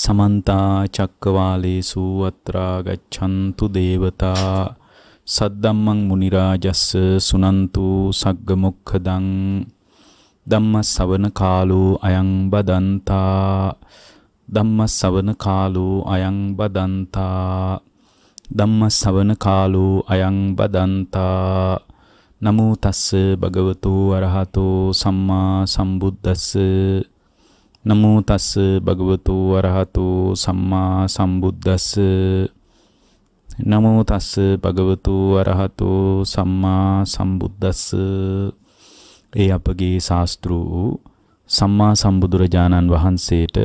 සමන්තා චක්කවාලේසු අත්‍රා ගච්ඡන්තු දේවතා සද්දම්මං මුනි රාජස්ස සුනන්තු සග්ග මොක්ඛදං ධම්ම ශවන කාලෝ අයං බදන්තා ධම්ම ශවන කාලෝ අයං බදන්තා ධම්ම ශවන කාලෝ අයං බදන්තා නමෝ තස්ස භගවතු අරහතෝ සම්මා සම්බුද්දස්ස නමෝ තස්ස භගවතු වරහතු සම්මා සම්බුද්දස්ස නමෝ තස්ස භගවතු වරහතු සම්මා සම්බුද්දස්ස ඒ අපගේ ශාස්ත්‍රු සම්මා සම්බුදුරජාණන් වහන්සේට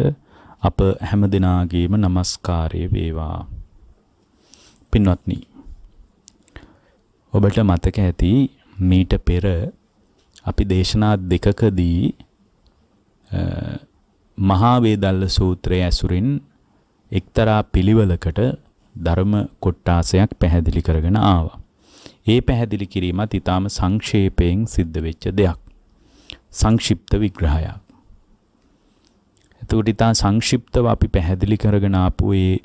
අප හැම දිනාගේම নমස්කාරය වේවා පින්වත්නි ඔබට මතක ඇති මීට පෙර අපි දේශනා දෙකකදී මහා වේදල්ල සූත්‍රයේ ඇසුරින් එක්තරා පිළිවෙලකට ධර්ම කොටාසයක් පැහැදිලි කරගෙන ආවා. ඒ පැහැදිලි කිරීමත් ඊටාම සංක්ෂේපයෙන් සිද්ධ වෙච්ච දෙයක්. සංක්ෂිප්ත විග්‍රහයක්. එතකොට ඊටා සංක්ෂිප්තව අපි පැහැදිලි කරගෙන ආපු ඒ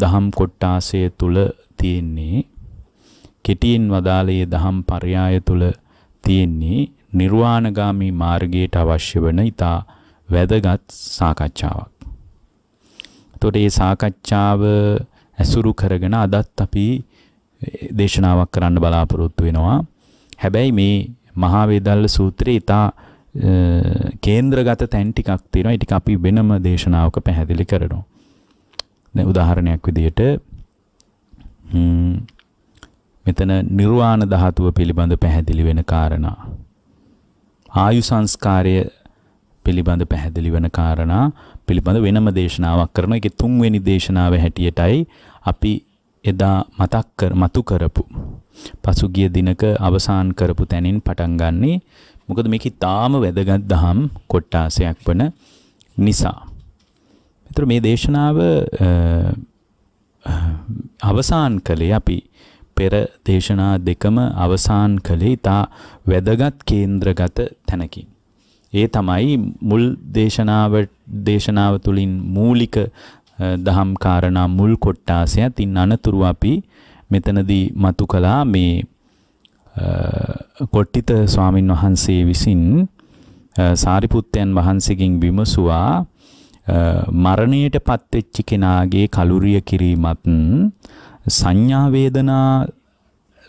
දහම් කොටාසය තුල තියෙන්නේ කෙටියෙන් වදාළේ දහම් පරයාය තුල තියෙන්නේ නිර්වාණගාමී මාර්ගයට අවශ්‍ය වන ඊටා වැදගත් සාකච්ඡාවක්. එතකොට මේ සාකච්ඡාව ඇසුරු කරගෙන අදත් අපි දේශනාවක් කරන්න බලාපොරොත්තු වෙනවා. හැබැයි මේ මහා වේදල්ල සූත්‍රයේ ඊටා කේන්ද්‍රගත තැන් ටිකක් තියෙනවා. ඒ ටික අපි වෙනම දේශනාවක පැහැදිලි කරනවා. දැන් උදාහරණයක් විදිහට මෙතන නිර්වාණ ධාතුව පිළිබඳ පැහැදිලි වෙන කාරණා ආයු සංස්කාරය පිළිබඳ පැහැදිලි වෙන කාරණා පිළිබඳ වෙනම දේශනාවක් කරන එකේ තුන්වෙනි දේශනාව හැටියටයි අපි එදා මතක් කර මතු කරපු පසුගිය දිනක අවසන් කරපු තැනින් පටන් ගන්නේ මොකද මේක ඊටාම වැදගත් දහම් කොටාසයක් වන නිසා. ඒතර මේ දේශනාව අවසන් කළේ අපි පෙර දේශනා දෙකම අවසන් කළේ ඊට වැදගත් කේන්ද්‍රගත තැනකින්. ඒ තමයි මුල් දේශනාව දේශනාව තුළින් මූලික දහම් කාරණා මුල් කොට්ටාසයත් ඉන් අනතුරු අපි මෙතනදී මතු කළා මේ කොට්ටිත ස්වාමින් වහන්සේ විසින් සාරිපුත්තයන් වහන්සේගෙන් විමසුවා මරණයට පත්වෙච්ච කෙනාගේ කලුරිය කිරීමත් සංඥා වේදනා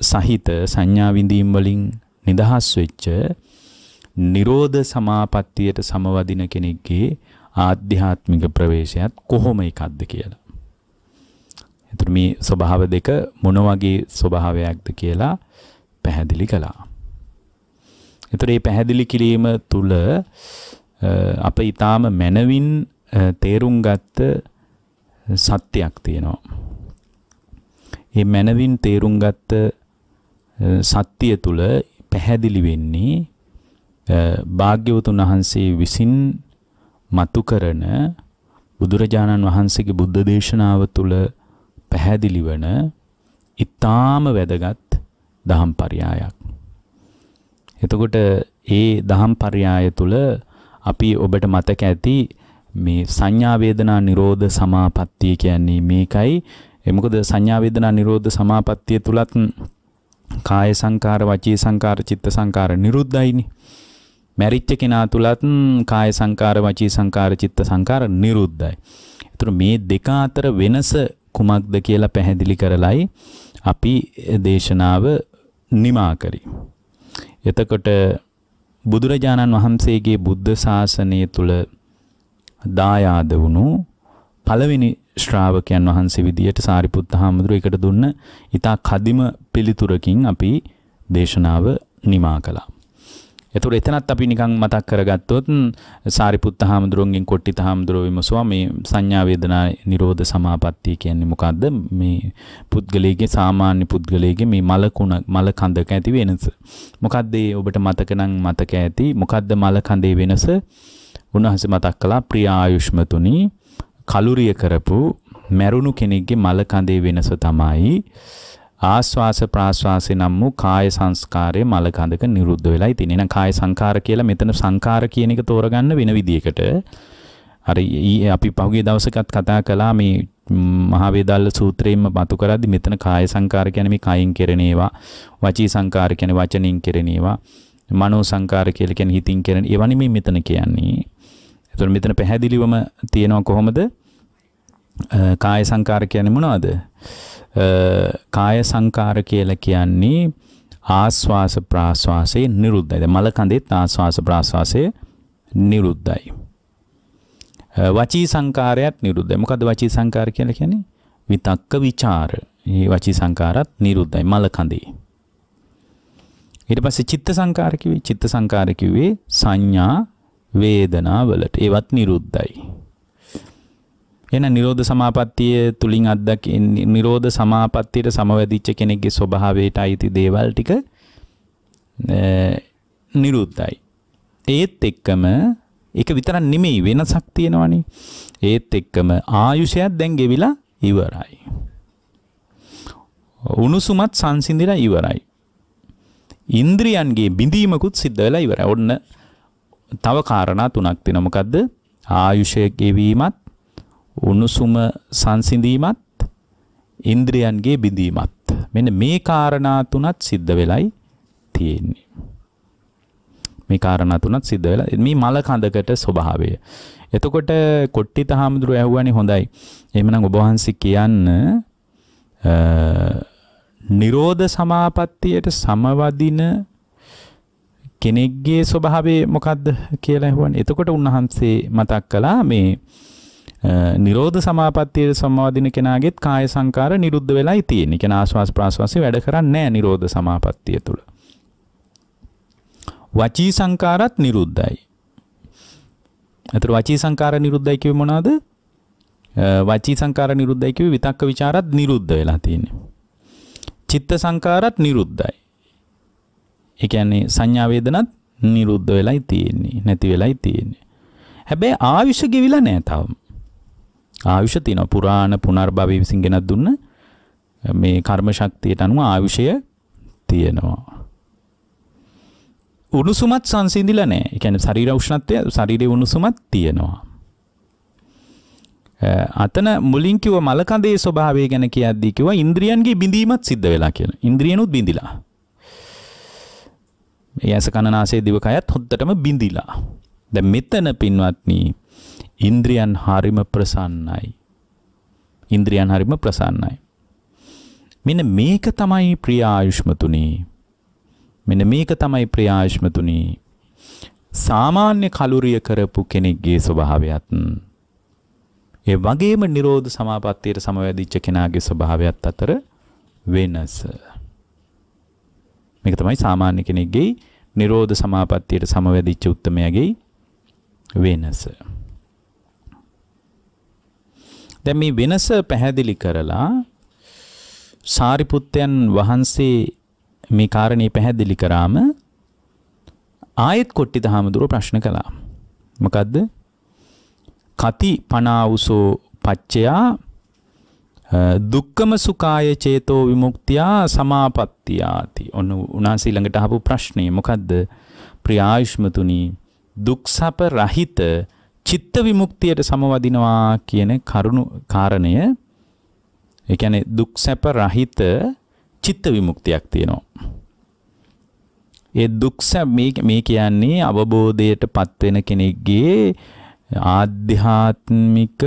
සහිත සංඥා විඳීම් වලින් නිදහස් වෙච්ච නිරෝධ සමාපත්තියට සමවදින කෙනෙක්ගේ ආධ්‍යාත්මික ප්‍රවේශයත් කොහොම එකක්ද කියලා. එතකොට මේ ස්වභාව දෙක මොන වගේ ස්වභාවයක්ද කියලා පැහැදිලි කළා. එතකොට මේ පැහැදිලි කිරීම තුළ අප ඊටාම මනවින් තේරුම් ගත්ත සත්‍යයක් තියෙනවා. මේ මනවින් තේරුම් ගත්ත සත්‍ය තුළ පැහැදිලි වෙන්නේ භාග්‍යවතුන් වහන්සේ විසින් මතු කරන බුදුරජාණන් වහන්සේගේ බුද්ධ දේශනාව තුළ පැහැදිලි වන ඊටාම වැදගත් දහම් පරයයක්. එතකොට ඒ දහම් පරයය තුළ අපි ඔබට මතක ඇති මේ සංඥා වේදනා නිරෝධ සමාපත්තිය කියන්නේ මේකයි. ඒ මොකද සංඥා වේදනා නිරෝධ සමාපත්තිය තුලත් කාය සංකාර, වචී සංකාර, චිත්ත සංකාර නිරුද්ධයිනේ. මැරිච්ච කෙනා තුලත් කාය සංකාර වචී සංකාර චිත්ත සංකාර නිරුද්ධයි. ඒතර මේ දෙක අතර වෙනස කුමක්ද කියලා පැහැදිලි කරලයි අපි දේශනාව නිමා කරේ. එතකොට බුදුරජාණන් වහන්සේගේ බුද්ධ ශාසනය තුල දායාද වුණු පළවෙනි ශ්‍රාවකයන් වහන්සේ විදියට සාරිපුත්ත හාමුදුරුව එකට දුන්න ඉතා කදිම පිළිතුරකින් අපි දේශනාව නිමා කළා. එතකොට එතනත් අපි නිකන් මතක් කරගත්තොත් සාරිපුත්ත හාමුදුරුවන්ගෙන් කොට්ටිත හාමුදුරුවෝ විමසුවා මේ සංඥා වේදනා නිරෝධ සමාපත්තිය කියන්නේ මොකද්ද මේ පුද්ගලයාගේ සාමාන්‍ය පුද්ගලයාගේ මේ මල කුණ මල කඳක ඇති වෙනස මොකද්ද ඔබට මතක නම් මතක ඇති මොකද්ද මල කඳේ වෙනස උන්වහන්සේ මතක් කළා ප්‍රිය ආයුෂ්මතුනි කලුරිය කරපු මැරුණු කෙනෙක්ගේ මල කඳේ වෙනස තමයි ආස්වාස ප්‍රාස්වාසේ නම් වූ කාය සංස්කාරයේ මල ගඳක නිරුද්ධ වෙලයි තියෙන. එහෙනම් කාය සංකාර කියලා මෙතන සංකාර කියන එක තෝරගන්න වෙන විදියකට. හරි අපි පහුගිය දවසකත් කතා කළා මේ මහා වේදාල සූත්‍රයෙන්ම මතු කරද්දි මෙතන කාය සංකාර කියන්නේ මේ කයින් කෙරෙන ඒවා, වචී සංකාර කියන්නේ වචනින් කෙරෙන ඒවා, මනෝ සංකාර කියලා කියන්නේ හිතින් කෙරෙන ඒවා නෙමෙයි මෙතන කියන්නේ. ඒතකොට මෙතන පැහැදිලිවම තියෙනවා කොහොමද? කාය සංකාර කියන්නේ මොනවද? කාය සංකාර කියලා කියන්නේ ආස්වාස ප්‍රාස්වාසයේ නිරුද්ධයි. දැන් මල කඳෙත් ආස්වාස ප්‍රාස්වාසයේ නිරුද්ධයි. වචී සංකාරයත් නිරුද්ධයි. මොකද වචී සංකාර කියලා කියන්නේ? විතක්ක ਵਿਚාර. මේ වචී සංකාරත් නිරුද්ධයි මල කඳේ. ඊට පස්සේ චිත්ත සංකාර කිව්වේ චිත්ත සංකාර කිව්වේ සංඥා වේදනා වලට. ඒවත් නිරුද්ධයි. එන නිරෝධ සමාපත්තිය තුලින් අද්දක් නිරෝධ සමාපත්තියට සමවැදිච්ච කෙනෙක්ගේ ස්වභාවයට අයිති දේවල් ටික නිරුද්ධයි. ඒත් එක්කම ඒක විතරක් නෙමෙයි වෙනසක් තියෙනවනේ. ඒත් එක්කම ආයුෂයක් දැන් ගෙවිලා ඉවරයි. උණුසුමත් සංසිඳිලා ඉවරයි. ඉන්ද්‍රියන්ගේ බිඳීමකුත් සිද්ධ වෙලා ඉවරයි. ඔන්න තව කාරණා තුනක් තියෙනවා. මොකද්ද? ආයුෂය ගෙවීමත් උණුසුම සංසිඳීමත් ඉන්ද්‍රියන්ගේ බිඳීමත් මෙන්න මේ කාරණා තුනත් සිද්ධ වෙලයි තියෙන්නේ. මේ කාරණා තුනත් සිද්ධ වෙලා මේ මල කඳකට ස්වභාවය. එතකොට කොට්ටිත හාමුදුරුවෝ ඇහුවානේ හොඳයි. එහෙමනම් ඔබ වහන්සේ කියන්න නිරෝධ සමාපත්තියට සමවදින කෙනෙක්ගේ ස්වභාවය මොකද්ද කියලා ඇහුවානේ. එතකොට උන්වහන්සේ මතක් කළා මේ නිරෝධ සමාපත්තියට සම්මාදින කෙනාගෙත් කාය සංකාර නිරුද්ධ වෙලායි තියෙන්නේ. කියන ආස්වාස් ප්‍රාස්වාසයේ වැඩ කරන්නේ නැහැ නිරෝධ සමාපත්තිය තුල. වචී සංකාරත් නිරුද්ධයි. එතකොට වචී සංකාර නිරුද්ධයි කිව්වේ මොනවද? වචී සංකාර නිරුද්ධයි කිව්වේ විතක්ක ਵਿਚාරත් නිරුද්ධ වෙලා තියෙන්නේ. චිත්ත සංකාරත් නිරුද්ධයි. ඒ කියන්නේ සංඥා වේදනත් නිරුද්ධ වෙලයි තියෙන්නේ. නැති වෙලයි තියෙන්නේ. හැබැයි ආවිෂ ගෙවිලා නැහැ තාම. ආයුෂ තියෙනවා. පුරාණ පුනර්භවය විසින් ගෙනත් දුන්න මේ කර්ම ශක්තියට අනුව ආයුෂය තියෙනවා. උණුසුමත් සංසිඳිලා නැහැ. ඒ කියන්නේ ශරීර උෂ්ණත්වය ශරීරයේ උණුසුමත් තියෙනවා. අතන මුලින් කිව්ව මලකඳේ ස්වභාවය ගැන කියද්දී කිව්වා ඉන්ද්‍රියන්ගේ බිඳීමත් සිද්ධ වෙලා කියලා. ඉන්ද්‍රියනුත් බිඳිලා. මේ ඇස කන නාසය දිවකයත් හොද්දටම බිඳිලා. දැන් මෙතන පින්වත්නි ඉන්ද්‍රියන් හරිම ප්‍රසන්නයි. ඉන්ද්‍රියන් හරිම ප්‍රසන්නයි. මෙන්න මේක තමයි ප්‍රිය ආයුෂ්මතුනි. මෙන්න මේක තමයි ප්‍රිය ආයුෂ්මතුනි. සාමාන්‍ය කලුරිය කරපු කෙනෙක්ගේ ස්වභාවයත් ඒ වගේම නිරෝධ සමාපත්තියට සමවැදිච්ච කෙනාගේ ස්වභාවයත් අතර වෙනස. මේක තමයි සාමාන්‍ය කෙනෙක්ගේ නිරෝධ සමාපත්තියට සමවැදිච්ච උත්මයාගේ වෙනස. දැන් මේ වෙනස පැහැදිලි කරලා සාරිපුත්තයන් වහන්සේ මේ කාරණේ පැහැදිලි කරාම ආයෙත් කොට්ටිත හාමුදුරුව ප්‍රශ්න කළා. මොකද්ද? කති පනාවුසෝ පච්චයා දුක්කම සුකාය චේතෝ විමුක්තියා සමාපත්තියාති. ඔන්න උනාසී ළඟට අහපු ප්‍රශ්නේ මොකද්ද? ප්‍රියායුෂ්මතුනි දුක්සප රහිත චිත්ත විමුක්තියට සමවදිනවා කියන කරුණු කාරණය ඒ කියන්නේ දුක් සැප රහිත චිත්ත විමුක්තියක් තියෙනවා. ඒ දුක් සැප මේ කියන්නේ අවබෝධයටපත් වෙන කෙනෙක්ගේ ආධ්‍යාත්මික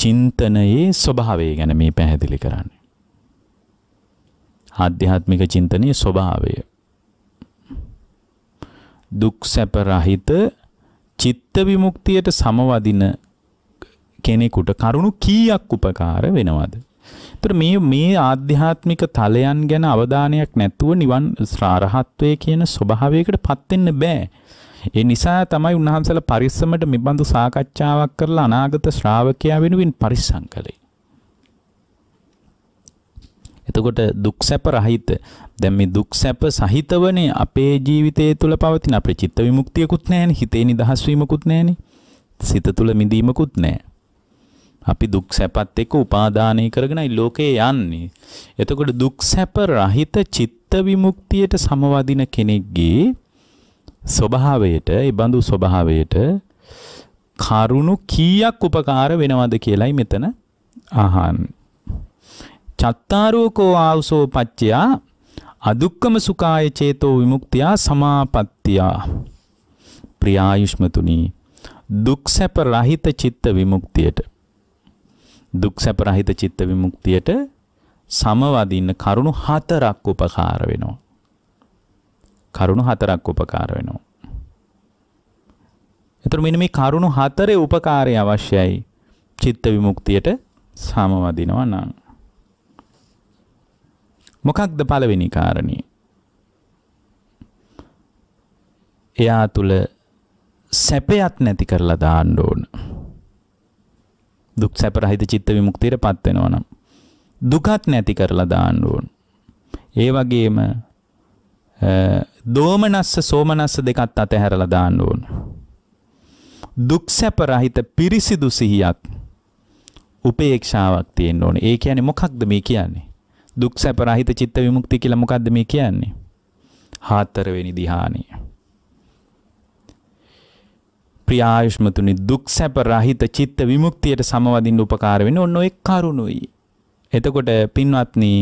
චින්තනයේ ස්වභාවය ගැන මේ පැහැදිලි කරන්නේ. ආධ්‍යාත්මික චින්තනයේ ස්වභාවය. දුක් සැප රහිත චිත්ත විමුක්තියට සමවදින කෙනෙකුට කරුණු කීයක් උපකාර වෙනවද? එතකොට මේ මේ ආධ්‍යාත්මික තලයන් ගැන අවධානයක් නැතුව නිවන් ශ්‍රාරහත්වයේ කියන ස්වභාවයකට පත් වෙන්න බෑ. ඒ නිසා තමයි උන්වහන්සේලා පරිස්සමට මෙබඳු සාකච්ඡාවක් කරලා අනාගත ශ්‍රාවකයා වෙනුවෙන් පරිස්සම් කළේ. එතකොට දුක් සැප රහිත දැන් මේ දුක් සැප සහිතවනේ අපේ ජීවිතය තුළ පවතින අපේ චිත්ත විමුක්තියකුත් නැහැනේ හිතේ නිදහස් වීමකුත් නැහැනේ සිත තුළ මිදීමකුත් නැහැ අපි දුක් සැපත් එක්ක උපාදානය කරගෙනයි ලෝකේ යන්නේ එතකොට දුක් සැප රහිත චිත්ත විමුක්තියට සමවදින කෙනෙක්ගේ ස්වභාවයට ඒ බඳු ස්වභාවයට කරුණු කීයක් උපකාර වෙනවද කියලයි මෙතන අහන්නේ චත්තාරෝකෝ ආවසෝ පච්චයා අදුක්කම සුඛාය චේතෝ විමුක්තියා සමාපත්තියා ප්‍රියායුෂ්මතුනි දුක් සැප රහිත චිත්ත විමුක්තියට දුක් සැප රහිත චිත්ත විමුක්තියට සමවදින්න කරුණු හතරක් උපකාර වෙනවා කරුණු හතරක් උපකාර වෙනවා එතකොට මෙන්න මේ කරුණු හතරේ උපකාරය අවශ්‍යයි චිත්ත විමුක්තියට සමවදිනවා නම් මොකක්ද පළවෙනි කාරණේ? එයා තුල සැපයක් නැති කරලා දාන්න ඕන. දුක් සැප රහිත චිත්ත විමුක්තියටපත් වෙනවා නම් දුකත් නැති කරලා දාන්න ඕන. ඒ වගේම දෝමනස්ස සෝමනස්ස දෙකත් අතහැරලා දාන්න ඕන. දුක් සැප රහිත පිරිසිදු සිහියක් උපේක්ෂාවක් තියෙන්න ඕනේ. ඒ කියන්නේ මොකක්ද මේ කියන්නේ? දුක් සැප රහිත චිත්ත විමුක්තිය කියලා මොකද්ද මේ කියන්නේ? හතරවෙනි ධ්‍යානය. ප්‍රිය ආයුෂ්මතුනි දුක් සැප රහිත චිත්ත විමුක්තියට සමවදින්න උපකාර වෙන ඔන්න ඔය කරුණුයි. එතකොට පින්වත්නි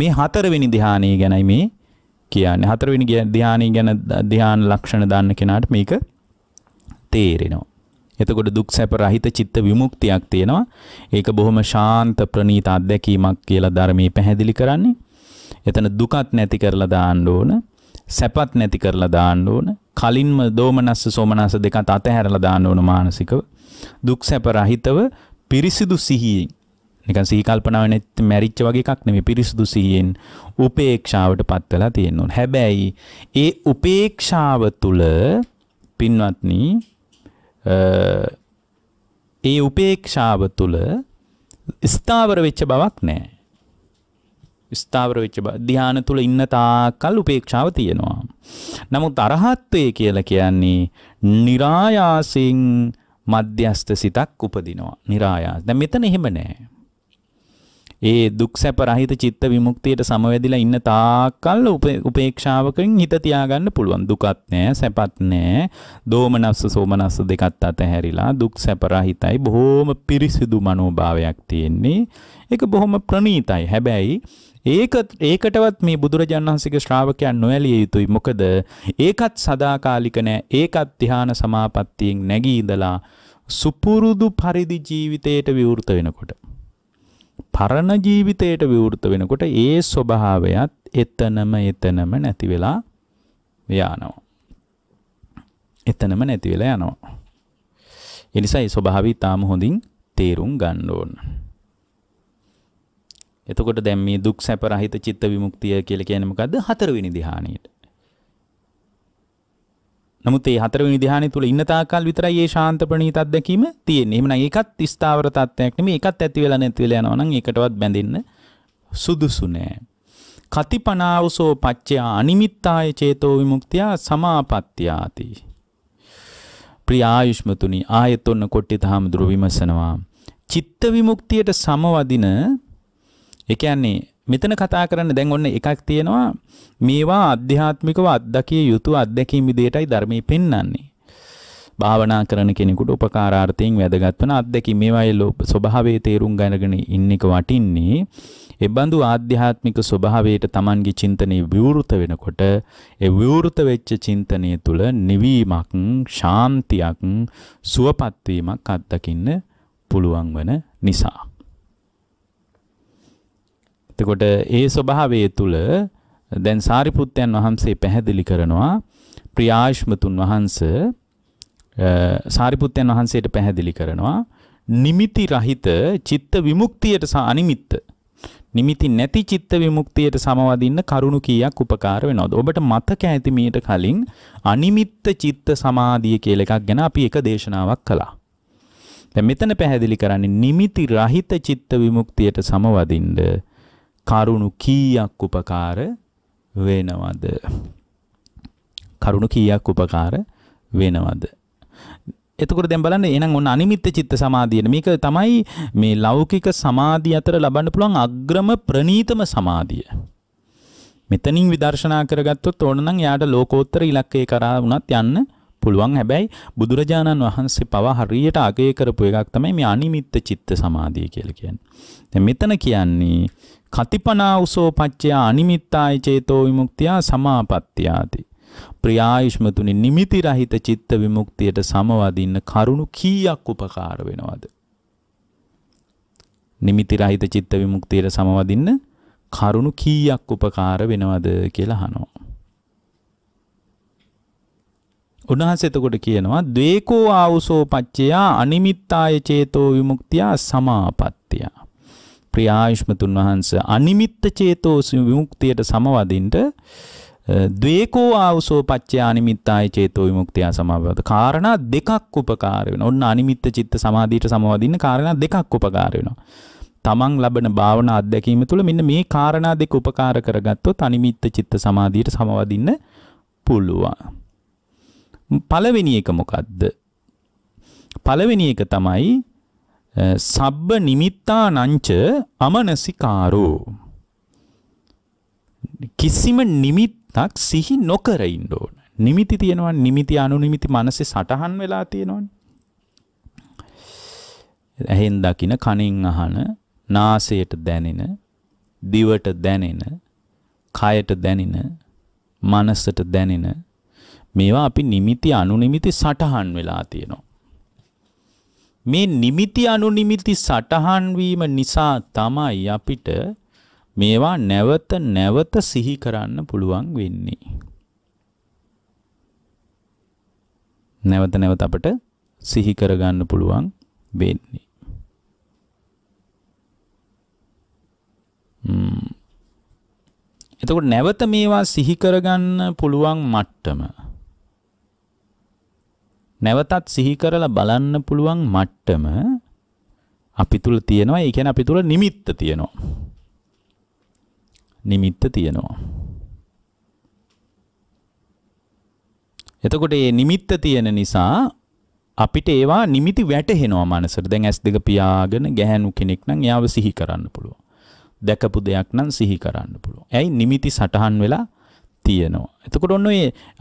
මේ හතරවෙනි ධ්‍යානය ගැනයි මේ කියන්නේ. හතරවෙනි ධ්‍යානය ගැන ධ්‍යාන ලක්ෂණ දන්න කෙනාට මේක තේරෙනවා. එතකොට දුක් සැප රහිත චිත්ත විමුක්තියක් තියෙනවා. ඒක බොහොම ශාන්ත ප්‍රණීත අත්දැකීමක් කියලා ධර්මයේ පැහැදිලි කරන්නේ. එතන දුකත් නැති කරලා දාන්න ඕන, සැපත් නැති කරලා දාන්න ඕන. කලින්ම දෝමනස්ස සෝමනස්ස දෙකත් අතහැරලා දාන්න ඕන මානසිකව. දුක් සැප රහිතව පිරිසිදු සිහියෙන් නිකන් සිහි කල්පනාවෙන් මැරිච්ච වගේ එකක් නෙමෙයි පිරිසුදු සිහියෙන් උපේක්ෂාවට පත් වෙලා තියෙනවා. හැබැයි ඒ උපේක්ෂාව තුළ පින්වත්නි ඒ උපේක්ෂාව තුළ ස්ථාවර වෙච්ච බවක් නෑ. ස්ථාවර වෙච්ච ධ්‍යාන තුළ ඉන්න තාකල් උපේක්ෂාව තියෙනවා. නමුත් අරහත්වය කියලා කියන්නේ નિરાයාසින් මධ්‍යස්ත සිතක් උපදිනවා. નિરાයාස. දැන් මෙතන එහෙම නෑ. ඒ දුක් සැප රහිත චිත්ත විමුක්තියට සමවැදිලා ඉන්න තාක්කල් උපේක්ෂාවකින් හිත තියාගන්න පුළුවන්. දුකත් නෑ, සැපත් නෑ. දෝමනස්ස සෝමනස්ස දෙකත් අතහැරිලා දුක් සැප රහිතයි බොහොම පිරිසිදු මනෝභාවයක් තියෙන්නේ. ඒක බොහොම ප්‍රණීතයි. හැබැයි ඒක ඒකටවත් මේ බුදුරජාණන් වහන්සේගේ ශ්‍රාවකයන් නොඇලිය යුතුයි. මොකද ඒකත් සදාකාලික නෑ. ඒකත් ධ්‍යාන සමාපත්තියෙන් නැගී ඉඳලා සුපුරුදු පරිදි ජීවිතයට විවෘත වෙනකොට පරණ ජීවිතයට විවෘත වෙනකොට ඒ ස්වභාවයත් එතනම එතනම නැති වෙලා යනවා. එතනම නැති වෙලා යනවා. ඒ නිසා මේ ස්වභාවය ඊටාම හොඳින් තේරුම් ගන්න ඕන. එතකොට දැන් මේ දුක් සැප රහිත චිත්ත විමුක්තිය කියලා කියන්නේ මොකද්ද? හතරවෙනි ධ්‍යානියට. නමුත් ඒ හතරවෙනි ධ්‍යානය තුල ඉන්න තාක්කල් විතරයි මේ ශාන්ත ප්‍රණීත අත්දැකීම තියෙන්නේ. එහෙමනම් ඒකත් ස්ථාවර තත්ත්වයක් නෙමෙයි. ඒකත් ඇති වෙලා නැති වෙලා යනවා නම් ඒකටවත් බැඳෙන්න සුදුසු නෑ. කතිපනාවසෝ පච්චයා අනිමිත්තාය චේතෝ විමුක්තිය සමාපත්‍යාති. ප්‍රිය ආයුෂ්මතුනි ආයතොන්න කොට්ටි තහමඳුරු විමසනවා. චිත්ත විමුක්තියට සමවදින ඒ කියන්නේ මෙතන කතා කරන්න දැන් ඔන්න එකක් තියෙනවා මේවා අධ්‍යාත්මිකව අත්දකිය යුතු අත්දැකීම් විදියටයි ධර්මයේ පෙන්වන්නේ. භාවනා කරන කෙනෙකුට උපකාරාර්ථයෙන් වැදගත් වන අත්දැකීම් මේවායේ ස්වභාවයේ තේරුම් ගන්නගෙන ඉන්න එක වටින්නේ එබඳු ආධ්‍යාත්මික ස්වභාවයට Tamanගේ චින්තනය විවෘත වෙනකොට ඒ විවෘත වෙච්ච චින්තනය තුළ නිවීමක්, ශාන්තියක්, සුවපත් වීමක් අත්දකින්න පුළුවන් වෙන නිසා එතකොට ඒ ස්වභාවය තුළ දැන් සාරිපුත්තයන් වහන්සේ පැහැදිලි කරනවා ප්‍රියාශ්මතුන් වහන්ස සාරිපුත්තයන් වහන්සේට පැහැදිලි කරනවා නිමිති රහිත චිත්ත විමුක්තියට අනිමිත්ත නිමිති නැති චිත්ත විමුක්තියට සමවදින්න කරුණු කීයක් උපකාර වෙනවද? ඔබට මතක ඇති මීට කලින් අනිමිත්ත චිත්ත සමාධිය කියලා එකක් ගැන අපි එක දේශනාවක් කළා. දැන් මෙතන පැහැදිලි කරන්නේ නිමිති රහිත චිත්ත විමුක්තියට සමවදින්න කරුණු කීයක් උපකාර වෙනවද? කරුණු කීයක් උපකාර වෙනවද? එතකොට දැන් බලන්න එහෙනම් ඔන්න අනිමිත්ත චිත්ත සමාධියනේ මේක තමයි මේ ලෞකික සමාධිය අතර ලබන්න පුළුවන් අග්‍රම ප්‍රනීතම සමාධිය. මෙතනින් විදර්ශනා කරගත්තොත් ඕන නම් යාට ලෝකෝත්තර ඉලක්කේ කරා වුණත් යන්න පුළුවන්. හැබැයි බුදුරජාණන් වහන්සේ පවා හරියට අගය කරපු එකක් තමයි මේ අනිමිත්ත චිත්ත සමාධිය කියලා කියන්නේ. දැන් මෙතන කියන්නේ කතිපනා උසෝ පච්චයා අනිමිත්තායි චේතෝ විමුක්තියා සමාපත්තියාති. ප්‍රියායුෂ්මතුනි නිමිති රහිත චිත්ත විමුක්තියට සමවදින්න කරුණු කීයක් උපකාර වෙනවද? නිමිති රහිත චිත්ත විමුක්තියට සමවදින්න කරුණු කීයක් උපකාර වෙනවද කියලා අහනවා. උන්වහන්සේ එතකොට කියනවා ද්වේකෝ ආවුසෝ පච්චයා අනිමිත්තාය චේතෝ විමුක්තියා සමාපත්තියා ප්‍රිය ආයුෂ්මතුන් වහන්ස අනිමිත්ත චේතෝ විමුක්තියට සමවදින්න ද්වේකෝ ආවසෝ පච්චයා අනිමිත්තාය චේතෝ විමුක්තිය සමවද කාරණා දෙකක් උපකාර වෙනවා. ඔන්න අනිමිත්ත චිත්ත සමාධියට සමවදින්න කාරණා දෙකක් උපකාර වෙනවා. තමන් ලබන භාවනා අත්දැකීම තුළ මෙන්න මේ කාරණා දෙක උපකාර කරගත්තොත් අනිමිත්ත චිත්ත සමාධියට සමවදින්න පුළුවන්. පළවෙනි එක මොකද්ද? පළවෙනි එක තමයි සබ්බ නිමිත්තා නංච අමනසිකාරෝ කිසිම නිමිත්තක් සිහි නොකර ඉන්න ඕන. නිමිති තියෙනවා නිමිති අනුනිමිති මනසේ සටහන් වෙලා තියෙනවනේ. ඇහෙන් දකින කනින් අහන නාසයට දැනෙන දිවට දැනෙන කයට දැනෙන මනසට දැනෙන මේවා අපි නිමිති අනුනිමිති සටහන් වෙලා තියෙනවා. මේ නිමිති අනුනිමිති සටහන් වීම නිසා තමයි අපිට මේවා නැවත නැවත සිහි කරන්න පුළුවන් වෙන්නේ. නැවත නැවත අපට සිහි කරගන්න පුළුවන් වෙන්නේ. එතකොට නැවත මේවා සිහි කරගන්න පුළුවන් මට්ටම නැවතත් සිහි කරලා බලන්න පුළුවන් මට්ටම අපි තුල තියෙනවා. ඒ කියන්නේ අපි තුල නිමිත්ත තියෙනවා. නිමිත්ත තියෙනවා. එතකොට මේ නිමිත්ත තියෙන නිසා අපිට ඒවා නිමිති වැටහෙනවා මනසට. දැන් ඇස් දෙක පියාගෙන ගැහැණු කෙනෙක් නම් එයාව සිහි කරන්න පුළුවන්. දැකපු දෙයක් නම් සිහි කරන්න පුළුවන්. ඇයි නිමිති සටහන් වෙලා තියෙනවා. එතකොට ඔන්න ඔය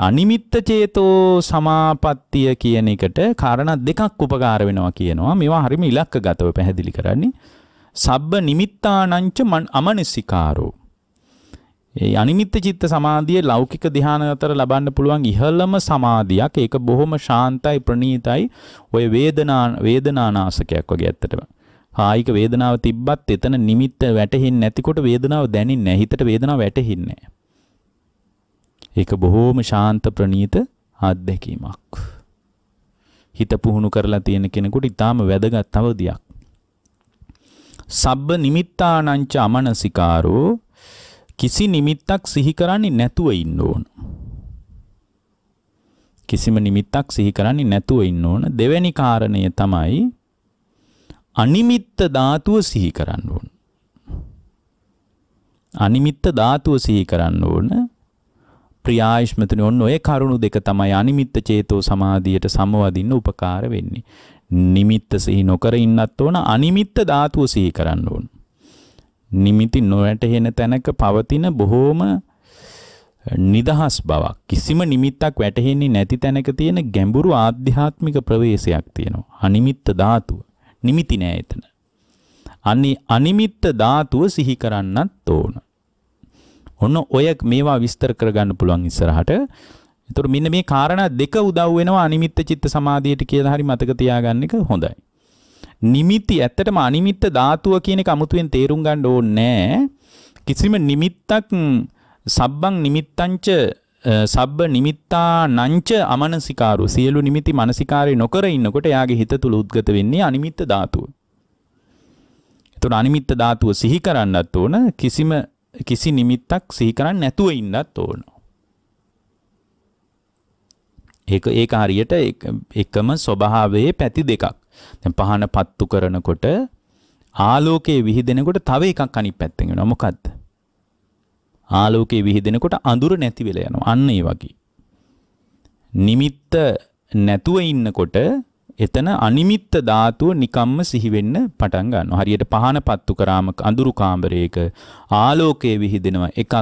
අනිමිත්ත චේතෝ සමාපත්තිය කියන එකට කාරණා දෙකක් උපකාර වෙනවා කියනවා. මේවා හරිම ඉලක්කගතව පැහැදිලි කරන්නේ. සබ්බ නිමිත්තානංච අමනසිකාරෝ. ඒ අනිමිත්ත චිත්ත සමාධිය ලෞකික ධ්‍යාන අතර ලබන්න පුළුවන් ඉහළම සමාධියක්. ඒක බොහොම ශාන්තයි ප්‍රණීතයි. ඔය වේදනා වේදනානාශකයක් වගේ ඇත්තටම. කායික වේදනාව තිබ්බත් එතන නිමිත්ත වැටෙන්නේ නැතිකොට වේදනාව දැනෙන්නේ නැහැ. හිතට වේදනාව වැටෙන්නේ නැහැ. ඒක බොහෝම ශාන්ත ප්‍රණීත අත්දැකීමක්. හිත පුහුණු කරලා තියෙන කෙනෙකුට ඊටාම වැදගත් අවදියක්. සබ්බ නිමිත්තානංච අමනසිකාරෝ කිසි නිමිත්තක් සිහි කරන්නේ නැතුව ඉන්න ඕන. කිසිම නිමිත්තක් සිහි කරන්නේ නැතුව ඉන්න ඕන. දෙවැනි කාරණය තමයි අනිමිත්ත ධාතුව සිහි කරන්න ඕන. අනිමිත්ත ධාතුව සිහි කරන්න ඕන. ප්‍රියායෂ්මතුනි ඔන්න ඔය කරුණු දෙක තමයි අනිමිත්ත චේතෝ සමාධියට සමවදින්න උපකාර වෙන්නේ. නිමිත්ත සිහි නොකර ඉන්නත් ඕන අනිමිත්ත ධාතුව සිහි කරන්න ඕන. නිමිති නොවැටහෙන තැනක පවතින බොහෝම නිදහස් බවක් කිසිම නිමිත්තක් වැටහෙන්නේ නැති තැනක තියෙන ගැඹුරු ආධ්‍යාත්මික ප්‍රවේශයක් තියෙනවා. අනිමිත්ත ධාතුව. නිමිති නෑ එතන. අනිමිත්ත ධාතුව සිහි කරන්නත් ඕන. ඔන්න ඔය මේවා විස්තර කරගන්න පුළුවන් ඉස්සරහට. එතකොට මෙන්න මේ කාරණා දෙක උදව් වෙනවා අනිමිත්ත චිත්ත සමාධියට කියලා හරි මතක තියාගන්න එක හොඳයි. නිමිති ඇත්තටම අනිමිත්ත ධාතුව කියන එක අමුතුවෙන් තේරුම් ගන්න ඕනේ කිසිම නිමිත්තක් සබ්බං නිමිත්තංච සබ්බ නිමිත්තා නංච අමනසිකාරු සියලු නිමිති මනසිකාරය නොකර ඉන්නකොට එයාගේ හිත තුළ උද්ගත වෙන්නේ අනිමිත්ත ධාතුව. එතකොට අනිමිත්ත ධාතුව සිහි කරන්නත් ඕන කිසිම කිසි නිමිත්තක් සීකරන්න නැතුව ඉන්නත් ඕන. ඒක ඒක හරියට එකම ස්වභාවයේ පැති දෙකක්. දැන් පහන පත්තු කරනකොට ආලෝකයේ විහිදෙනකොට තව එකක් අනිත් පැත්තෙන් එනවා. මොකද්ද? ආලෝකයේ විහිදෙනකොට අඳුර නැති වෙලා යනවා. අන්න ඒ වගේ. නිමිත්ත නැතුව ඉන්නකොට එතන අනිමිත්ත ධාතුව නිකම්ම සිහි වෙන්න පටන් ගන්නවා. හරියට පහන පත්තු කරාම අඳුරු කාමරයක ආලෝකයේ විහිදෙනවා එකක්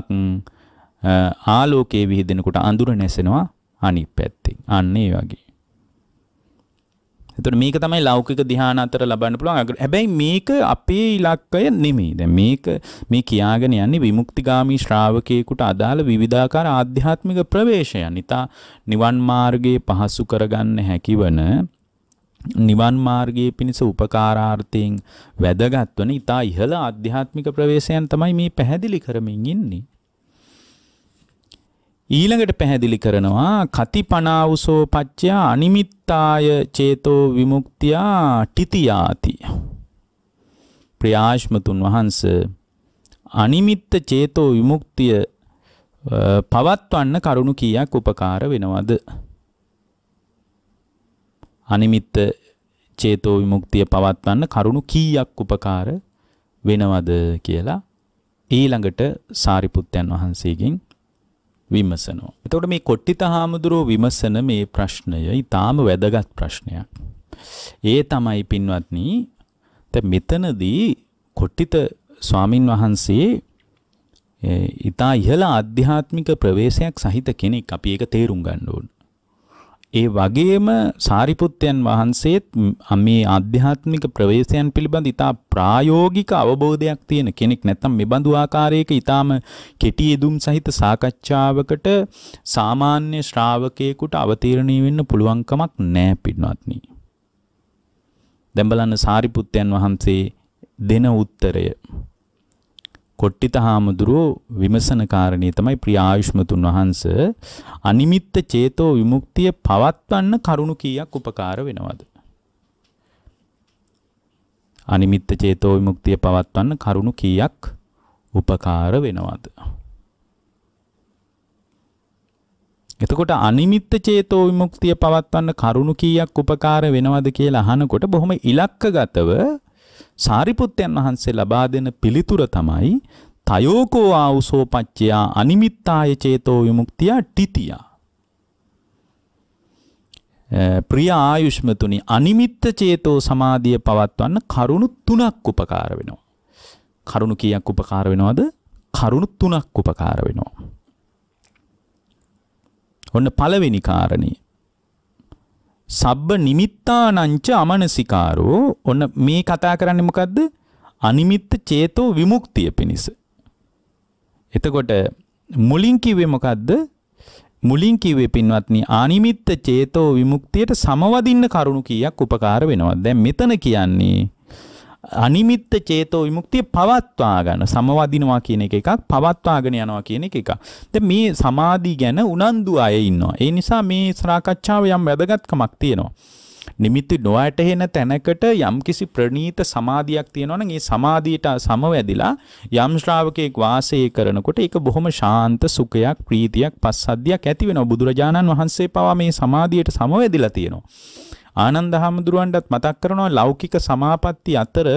ආලෝකයේ විහිදෙනකොට අඳුර නැසෙනවා අනිත් පැත්තෙන්. අන්න ඒ වගේ. එතකොට මේක තමයි ලෞකික ධ්‍යාන අතර ලබන්න පුළුවන්. හැබැයි මේක අපේ ඉලක්කය නෙමෙයි. දැන් මේක මේ කියාගෙන යන්නේ විමුක්තිගාමී ශ්‍රාවකයෙකුට අදාළ විවිධාකාර ආධ්‍යාත්මික ප්‍රවේශයන්. ඊට නිවන් මාර්ගයේ පහසු කරගන්න හැකිවන නිවන් මාර්ගයේ පිණිස උපකාරාර්ථයෙන් වැදගත් වන ඊතා ඉහළ ආධ්‍යාත්මික ප්‍රවේශයන් තමයි මේ පැහැදිලි කරමින් ඉන්නේ. ඊළඟට පැහැදිලි කරනවා කතිපනාවුසෝ පච්චයා අනිමිත්තාය චේතෝ විමුක්තියා ටිතියාති. ප්‍රයාශ්මතුන් වහන්ස අනිමිත්ත චේතෝ විමුක්තිය පවත්වන්න කරුණු කීයක් උපකාර වෙනවද? අනිමිත්ත චේතෝ විමුක්තිය පවත්වන්න කරුණු කීයක් උපකාර වෙනවද කියලා ඊළඟට සාරිපුත්තයන් වහන්සේගෙන් විමසනවා. එතකොට මේ කොට්ටිත හාමුදුරුවෝ විමසන මේ ප්‍රශ්නය ඊටාම වැදගත් ප්‍රශ්නයක්. ඒ තමයි පින්වත්නි දැන් මෙතනදී කොට්ටිත ස්වාමින් වහන්සේ ඊටා ඉහළ ආධ්‍යාත්මික ප්‍රවේශයක් සහිත කෙනෙක් අපි ඒක තේරුම් ගන්න ඕන. ඒ වගේම සාරිපුත්තයන් වහන්සේත් මේ ආධ්‍යාත්මික ප්‍රවේශයන් පිළිබඳ ඉතා ප්‍රායෝගික අවබෝධයක් තියෙන කෙනෙක් නැත්නම් මේ බඳු ආකාරයක ඊටාම කෙටි එදුම් සහිත සාකච්ඡාවකට සාමාන්‍ය ශ්‍රාවකයෙකුට අවතීර්ණී වෙන්න පුළුවන් කමක් නැහැ පින්වත්නි. දැන් බලන්න සාරිපුත්තයන් වහන්සේ දෙන උත්තරය කොට්ටිත හාමුදුරුව විමසන කාරණේ තමයි ප්‍රිය ආයුෂ්මතුන් වහන්ස අනිමිත්ත චේතෝ විමුක්තිය පවත්වන්න කරුණු කීයක් උපකාර වෙනවද? අනිමිත්ත චේතෝ විමුක්තිය පවත්වන්න කරුණු කීයක් උපකාර වෙනවද? එතකොට අනිමිත්ත චේතෝ විමුක්තිය පවත්වන්න කරුණු කීයක් උපකාර වෙනවද කියලා අහනකොට බොහොම ඉලක්කගතව සාරිපුත්තයන් වහන්සේ ලබා දෙන පිළිතුර තමයි තයෝකෝ ආවුසෝ පච්චයා අනිමිත්තාය චේතෝ විමුක්තිය ටිතියා ප්‍රිය ආයුෂ්මතුනි අනිමිත්ත චේතෝ සමාධිය පවත්වන්න කරුණු තුනක් උපකාර වෙනවා. කරුණු කීයක් උපකාර වෙනවද? කරුණු තුනක් උපකාර වෙනවා. ඔන්න පළවෙනි කාරණේ සබ්බ නිමිත්තානංච අමනසිකාරෝ ඔන්න මේ කතා කරන්නේ මොකද්ද? අනිමිත්ත චේතෝ විමුක්තිය පිණිස. එතකොට මුලින් කිව්වේ මොකද්ද? මුලින් කිව්වේ පින්වත්නි අනිමිත්ත චේතෝ විමුක්තියට සමවදින්න කරුණු කීයක් උපකාර වෙනවා. දැන් මෙතන කියන්නේ අනිමිත්ත චේතෝ විමුක්තිය පවත්වා ගන්න සමවදිනවා කියන එක එකක් පවත්වාගෙන යනවා කියන එක එකක්. දැන් මේ සමාධි ගැන උනන්දු අය ඉන්නවා. ඒ නිසා මේ සාකච්ඡාව යම් වැදගත්කමක් තියෙනවා. නිමිති නොඇටහෙන තැනකට යම්කිසි ප්‍රණීත සමාධියක් තියෙනවා නම් ඒ සමාධියට සමවැදිලා යම් ශ්‍රාවකෙක් වාසය කරනකොට ඒක බොහොම ශාන්ත සුඛයක් ප්‍රීතියක් පස්සද්ධියක් ඇති වෙනවා බුදුරජාණන් වහන්සේ පවා මේ සමාධියට සමවැදිලා තියෙනවා ආනන්ද හාමුදුරුවන්ටත් මතක් කරනවා ලෞකික සමාපatti අතර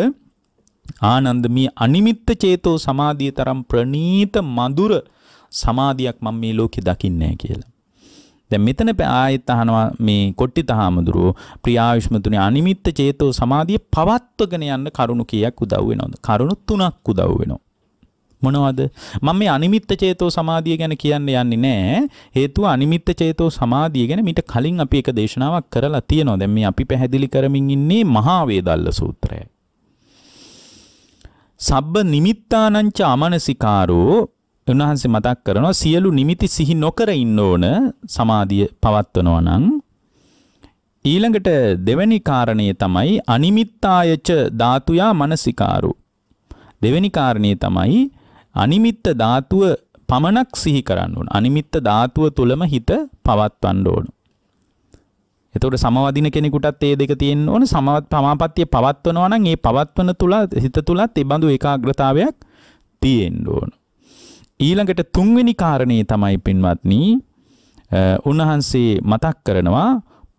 ආනන්ද මේ අනිමිත්ත චේතෝ සමාධිය තරම් ප්‍රණීත මధుර සමාධියක් මම මේ ලෝකේ දකින්නේ කියලා. දැන් මෙතන ආයෙත් අහනවා මේ කොට්ටිත හාමුදුරුවෝ ප්‍රියාවිෂ්මතුනි අනිමිත්ත චේතෝ සමාධිය පවත්වගෙන යන්න කරුණු කීයක් උදව් වෙනවද? කරුණු තුනක් උදව් වෙනවා. මොනවද මම මේ අනිමිත්ත චේතෝ සමාධිය ගැන කියන්න යන්නේ නෑ හේතුව අනිමිත්ත චේතෝ සමාධිය ගැන මීට කලින් අපි එක දේශනාවක් කරලා තියෙනවා දැන් මේ අපි පැහැදිලි කරමින් ඉන්නේ මහා වේදල්ල සූත්‍රය සබ්බ නිමිත්තානංච අමනසිකාරෝ උන්වහන්සේ මතක් කරනවා සියලු නිමිති සිහි නොකර ඉන්න ඕන සමාධිය පවත්වනවා නම් ඊළඟට දෙවැනි කාරණය තමයි අනිමිත්තායච ධාතුයා මනසිකාරු දෙවැනි කාරණේ තමයි අනිමිත්ත ධාතුව පමණක් සිහි කරන්න ඕන. අනිමිත්ත ධාතුව තුලම හිත පවත්වන්න ඕන. එතකොට සමවදින කෙනෙකුටත් ඒ දෙක තියෙන්න ඕන. සමවත් පමාපත්තිය පවත්වනවා නම් ඒ පවත්වන තුල හිත තුලත් ඒ බඳු ඒකාග්‍රතාවයක් තියෙන්න ඕන. ඊළඟට තුන්වෙනි කාරණේ තමයි පින්වත්නි උන්වහන්සේ මතක් කරනවා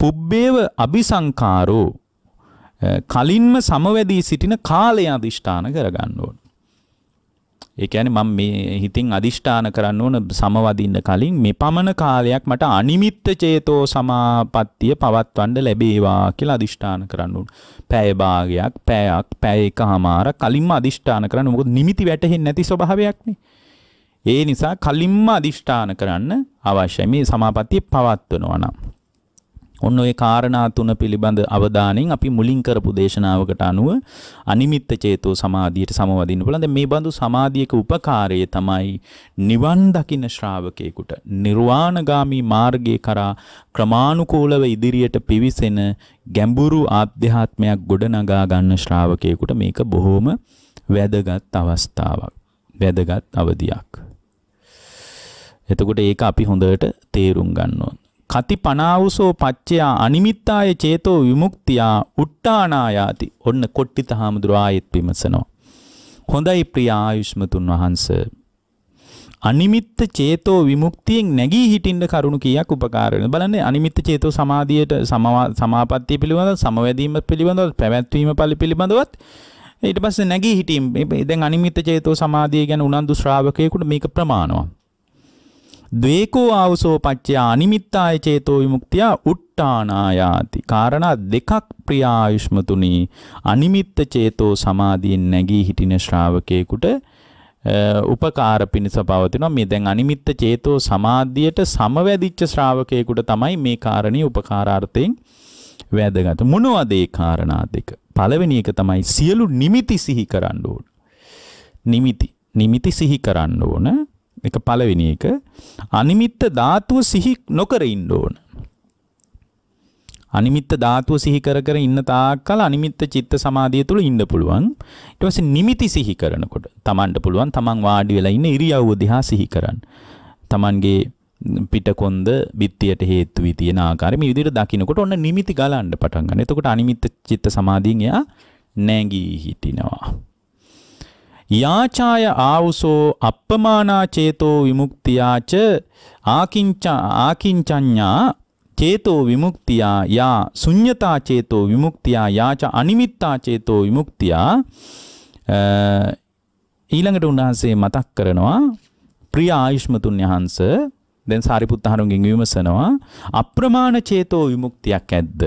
පුබ්බේව අபிසංකාරෝ කලින්ම සමවැදී සිටින කාලය අදිෂ්ඨාන කරගන්න ඕන. ඒ කියන්නේ මම මේ හිතින් අදිෂ්ඨාන කරන්න ඕන සමවදින්න කලින් මේ පමණ කාලයක් මට අනිමිත්ත චේතෝ සමාපත්තිය පවත්වන්න ලැබේවා කියලා අදිෂ්ඨාන කරන්න ඕන. පැය භාගයක්, පැයක්, පැය එකමාර කලින්ම අදිෂ්ඨාන කරන්න. මොකද නිමිති වැටෙන්නේ නැති ස්වභාවයක්නේ. ඒ නිසා කලින්ම අදිෂ්ඨාන කරන්න අවශ්‍යයි. මේ සමාපත්තිය පවත්වනවා නම්. ඔන්න ඔය කාරණා තුන පිළිබඳ අවධානයෙන් අපි මුලින් කරපු දේශනාවකට අනුව අනිමිත්ත චේතෝ සමාධියට සමවදින්න පුළුවන්. දැන් මේ බඳු සමාධියක උපකාරය තමයි නිවන් දකින ශ්‍රාවකයෙකුට නිර්වාණගාමී මාර්ගයේ කරා ක්‍රමානුකූලව ඉදිරියට පිවිසෙන ගැඹුරු ආධ්‍යාත්මයක් ගොඩනගා ගන්න ශ්‍රාවකයෙකුට මේක බොහොම වැදගත් අවස්ථාවක්. වැදගත් අවධියක්. එතකොට ඒක අපි හොඳට තේරුම් ගන්න ඕන. කති පනාවුසෝ පච්චයා අනිමිත්තාය චේතෝ විමුක්තියා උට්ටානායාති. ඔන්න කොට්ටිත හාමුදුරුවෝ ආයෙත් විමසනවා. හොඳයි ප්‍රිය ආයුෂ්මතුන් වහන්සේ. අනිමිත්ත චේතෝ විමුක්තියෙන් නැගී හිටින්න කරුණු කීයක් උපකාර වෙනවා. බලන්න අනිමිත්ත චේතෝ සමාධියට සමාපත්තිය පිළිබඳව සමවැදීම පිළිබඳව පැවැත්වීම පිළිබඳවත් ඊට පස්සේ නැගී හිටීම. දැන් අනිමිත්ත චේතෝ සමාධිය ගැන උනන්දු ශ්‍රාවකයෙකුට මේක ප්‍රමාණවත්. ද්වේකෝ ආවසෝ පච්චයා අනිමිත්තාය චේතෝ විමුක්තිය උට්ටානායාති. කාරණා දෙකක් ප්‍රිය ආයුෂ්මතුනි අනිමිත්ත චේතෝ සමාධියෙන් නැගී හිටින ශ්‍රාවකේකට උපකාර පිණිස පවතිනවා මේ දැන් අනිමිත්ත චේතෝ සමාධියට සමවැදිච්ච ශ්‍රාවකයෙකුට තමයි මේ කාරණේ උපකාරාර්ථයෙන් වැදගත් මොනවද ඒ කාරණා දෙක පළවෙනි එක තමයි සියලු නිමිති සිහි කරන්න ඕන නිමිති නිමිති සිහි කරන්න ඕන එක පළවෙනි එක අනිමිත්ත ධාතුව සිහි නොකර ඉන්න ඕන. අනිමිත්ත ධාතුව සිහි කර කර ඉන්න තාක්කල් අනිමිත්ත චිත්ත සමාධිය තුළ ඉන්න පුළුවන්. ඊට පස්සේ නිමිති සිහි කරනකොට Tamanට පුළුවන් Taman වාඩි වෙලා ඉන්න ඉරියව්ව දිහා සිහි කරන්න. Tamanගේ පිටකොන්ද බිත්තියට හේතු වී තියෙන ආකාරය මේ විදිහට දකින්නකොට ඔන්න නිමිති ගලන්න පටන් ගන්න. එතකොට අනිමිත්ත චිත්ත සමාධියෙන් එයා නැගී හිටිනවා. යාචාය ආවුසෝ අප්පමානා චේතෝ විමුක්තියාච ආකින්චා ආකින්චඤ්ඤා චේතෝ විමුක්තියා යා ශුඤ්ඤතා චේතෝ විමුක්තියා යාච අනිමිත්තා චේතෝ විමුක්තියා ඊළඟට උන්වහන්සේ මතක් කරනවා ප්‍රිය ආයුෂ්මතුන් වහන්ස දැන් සාරිපුත් අහරුන්ගෙන් විමසනවා අප්‍රමාණ චේතෝ විමුක්තියක් ඇද්ද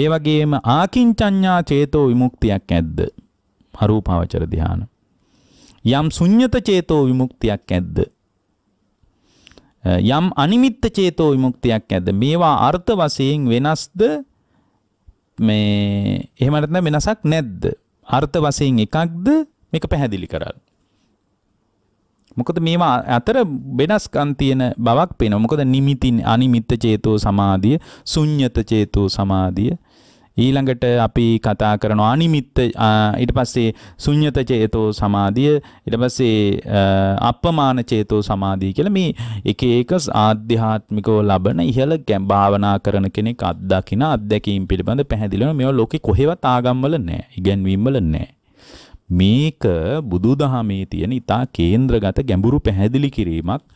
ඒ වගේම ආකින්චඤ්ඤා චේතෝ විමුක්තියක් ඇද්ද අරූපාවචර ධානය. යම් ශුන්්‍යත චේතෝ විමුක්තියක් ඇද්ද යම් අනිමිත්ත චේතෝ විමුක්තියක් ඇද්ද මේවා අර්ථ වශයෙන් වෙනස්ද මේ එහෙම නැත්නම් වෙනසක් නැද්ද අර්ථ වශයෙන් එකක්ද මේක පැහැදිලි කරන්න මොකද මේවා අතර වෙනස්කම් තියෙන බවක් පේනවා මොකද නිමිති අනිමිත්ත චේතෝ සමාධිය ශුන්්‍යත චේතෝ සමාධිය ඊළඟට අපි කතා කරන අනිමිත්ත ඊට පස්සේ ශුන්්‍යත චේතෝ සමාධිය ඊට පස්සේ අපමාන චේතෝ සමාධිය කියලා මේ එක එක ආධ්‍යාත්මිකව ලබන ඉහළ භාවනා කරන කෙනෙක් අත්දකින අත්දැකීම් පිළිබඳ පැහැදිලිව මේවා ලෝකේ කොහෙවත් ආගම්වල නැහැ ඉගැන්වීම්වල නැහැ මේක බුදුදහමේ තියෙන ඉතා කේන්ද්‍රගත ගැඹුරු පැහැදිලි කිරීමක්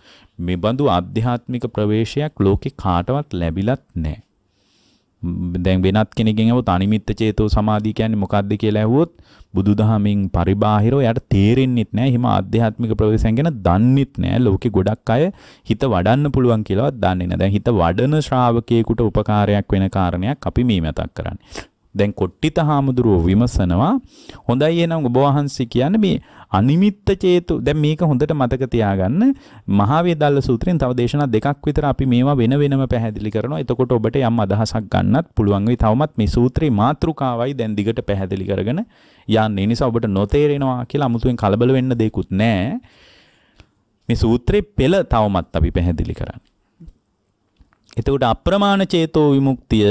මෙබඳු අධ්‍යාත්මික ප්‍රවේශයක් ලෝකේ කාටවත් ලැබිලත් නැහැ දැන් වෙනත් කෙනෙක්ගෙන් අහුවොත් අනිමිත්ත චේතෝ සමාධිය කියන්නේ මොකක්ද කියලා ඇහුවොත් බුදුදහමින් පරිබාහිරව යාට තේරෙන්නෙත් නෑ. එහෙම ආධ්‍යාත්මික ප්‍රවේශයන් ගැන දන්නෙත් නෑ. ලෝකේ ගොඩක් අය හිත වඩන්න පුළුවන් කියලාවත් දන්නේ නෑ. දැන් හිත වඩන ශ්‍රාවකයෙකුට උපකාරයක් වෙන කාරණයක් අපි මේ මතක් කරන්නේ. දැන් කොට්ටිත හාමුදුරුව විමසනවා හොඳයි එනම් ඔබ වහන්සේ කියන්නේ මේ අනිමිත්ත චේතු දැන් මේක හොඳට මතක තියාගන්න මහාවේදල්ල සූත්‍රයෙන් තව දේශනා දෙකක් විතර අපි මේවා වෙන වෙනම පැහැදිලි කරනවා එතකොට ඔබට යම් අදහසක් ගන්නත් පුළුවන් වෙයි තවමත් මේ සූත්‍රේ මාතෘකාවයි දැන් දිගට පැහැදිලි කරගෙන යන්නේ නිසා ඔබට නොතේරෙනවා කියලා 아무තුවෙන් කලබල වෙන්න දෙයක්වත් නැහැ මේ සූත්‍රේ පෙළ තවමත් අපි පැහැදිලි කරන්නේ එතකොට අප්‍රමාණ චේතෝ විමුක්තිය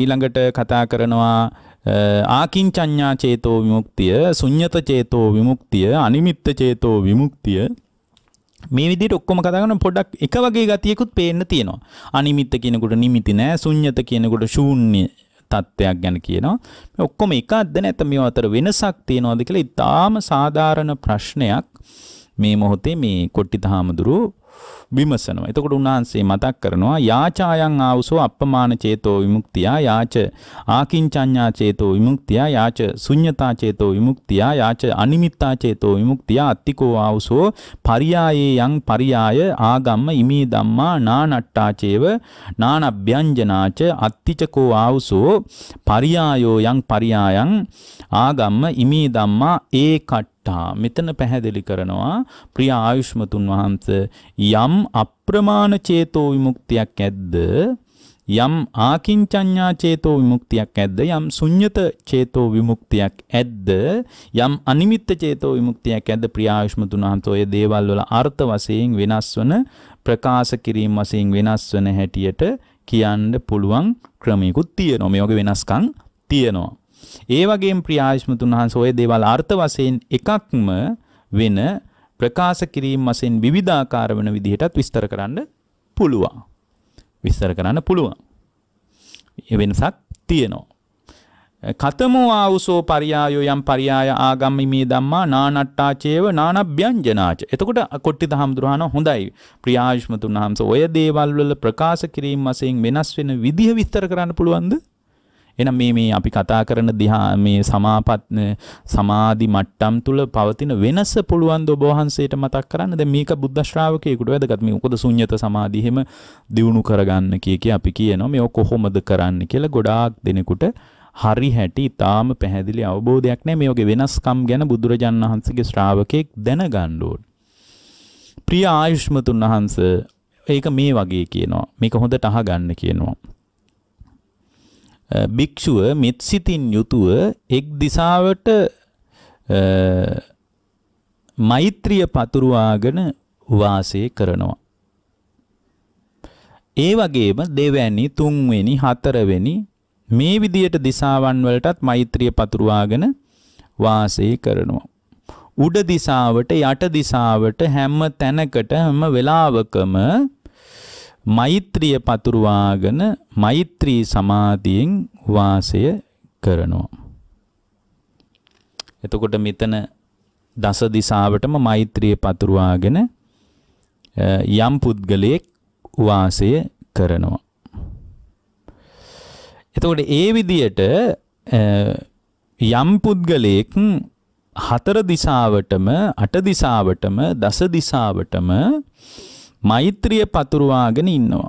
ඊළඟට කතා කරනවා ආකින්චඤ්ඤා චේතෝ විමුක්තිය, ශුඤ්‍යත චේතෝ විමුක්තිය, අනිමිත්ත චේතෝ විමුක්තිය මේ විදිහට ඔක්කොම කතා කරන පොඩක් එක වගේ ගතියකුත් පේන්න තියෙනවා. අනිමිත්ත කියනකොට නිමිති නෑ, ශුඤ්‍යත කියනකොට ශූන්‍ය තත්ත්වයක් ගැන කියනවා. මේ ඔක්කොම එකක්ද නැත්ත මේ අතර වෙනසක් තියනවාද කියලා ඊටාම සාධාරණ ප්‍රශ්නයක් මේ මොහොතේ මේ කොට්ටිත හාමුදුරුවෝ විමසනවා. එතකොට උන්වහන්සේ මතක් කරනවා යාචායන් ආවුසෝ අප්පමාන චේතෝ විමුක්තියා යාච ආකින්චඤ්ඤා චේතෝ විමුක්තියා යාච ශුඤ්ඤතා චේතෝ විමුක්තියා යාච අනිමිත්තා චේතෝ විමුක්තියා අත්තිකෝ ආවුසෝ පරියායේ යං පරියාය ආගම්ම ඉමි ධම්මා නානට්ටා චේව නානබ්යංජනාච අත්තිචකෝ ආවුසෝ පරියායෝ යං පරියායන් ආගම්ම ඉමි ධම්මා ඒකට මෙතන පැහැදිලි කරනවා ප්‍රිය ආයුෂ්මතුන් වහන්ස යම් යම් අප්‍රමාණ චේතෝ විමුක්තියක් ඇද්ද යම් ආකින්චඤ්ඤා චේතෝ විමුක්තියක් ඇද්ද යම් ශුඤ්‍යත චේතෝ විමුක්තියක් ඇද්ද යම් අනිමිත්ත චේතෝ විමුක්තියක් ඇද්ද ප්‍රියායුෂ්මතුනාන්ත ඔය දේවල් වල අර්ථ වශයෙන් වෙනස් වන ප්‍රකාශ කිරීම වශයෙන් වෙනස් වන හැටියට කියන්න පුළුවන් ක්‍රමයකුත් තියෙනවා මේ වගේ වෙනස්කම් තියෙනවා ඒ වගේම ප්‍රියායුෂ්මතුනාන්ස ඔය දේවල් අර්ථ වශයෙන් එකක්ම වෙන ප්‍රකාශ කිරීම වශයෙන් විවිධාකාර වෙන විදිහටත් විස්තර කරන්න පුළුවන්. විස්තර කරන්න පුළුවන්. වෙනසක් තියෙනවා. කතමෝ ආවුසෝ පරියායෝ යම් පරියාය ආගම්මේ ධම්මා නානට්ටාචේව නානබ්‍යංජනාච. එතකොට කොට්ටි දහම්දුරහන හොඳයි. ප්‍රියායුෂ්මතුන් වහන්සේ ඔය දේවල් වල ප්‍රකාශ කිරීම වශයෙන් වෙනස් වෙන විදිහ විස්තර කරන්න පුළුවන්ද? එහෙනම් මේ මේ අපි කතා කරන දිහා මේ සමාපත් සමාධි මට්ටම් තුල පවතින වෙනස පුළුවන් ද ඔබ වහන්සේට මතක් කරන්න. දැන් මේක බුද්ධ ශ්‍රාවකයෙකුට වැදගත්. මේ මොකද ශුන්්‍යත සමාධි එහෙම දියුණු කරගන්න කිය කිය අපි කියනවා. මේ කොහොමද කරන්න කියලා ගොඩාක් දෙනෙකුට හරි හැටි ඊටාම පැහැදිලි අවබෝධයක් නැහැ මේ වගේ වෙනස්කම් ගැන බුදුරජාණන් වහන්සේගේ ශ්‍රාවකෙක් දැනගන්න ඕන. ප්‍රිය ආයුෂ්මතුන් වහන්සේ ඒක මේ වගේ කියනවා. මේක හොඳට අහගන්න කියනවා. භික්ෂුව මෙත් සිතින් යුතුව එක් දිසාවට මෛත්‍රිය පතුරවාගෙන වාසය කරනවා. ඒ වගේම දෙවැනි තුන්වෙනි හතරවෙනි මේ විදියට දිසාවන් වලටත් මෛත්‍රිය පතුරවාගෙන වාසය කරනවා. උඩ දිසාවට යට දිසාවට හැම තැනකට හැම වෙලාවකම මෛත්‍රිය පතුරවාගෙන මෛත්‍රී සමාධියෙන් වාසය කරනවා. එතකොට මෙතන දස දිසාවටම මෛත්‍රිය පතුරවාගෙන යම් පුද්ගලයෙක් වාසය කරනවා. එතකොට ඒ විදියට යම් පුද්ගලයෙක් හතර දිසාවටම අට දිසාවටම දස දිසාවටම මෛත්‍රිය පතුරවාගෙන ඉන්නවා.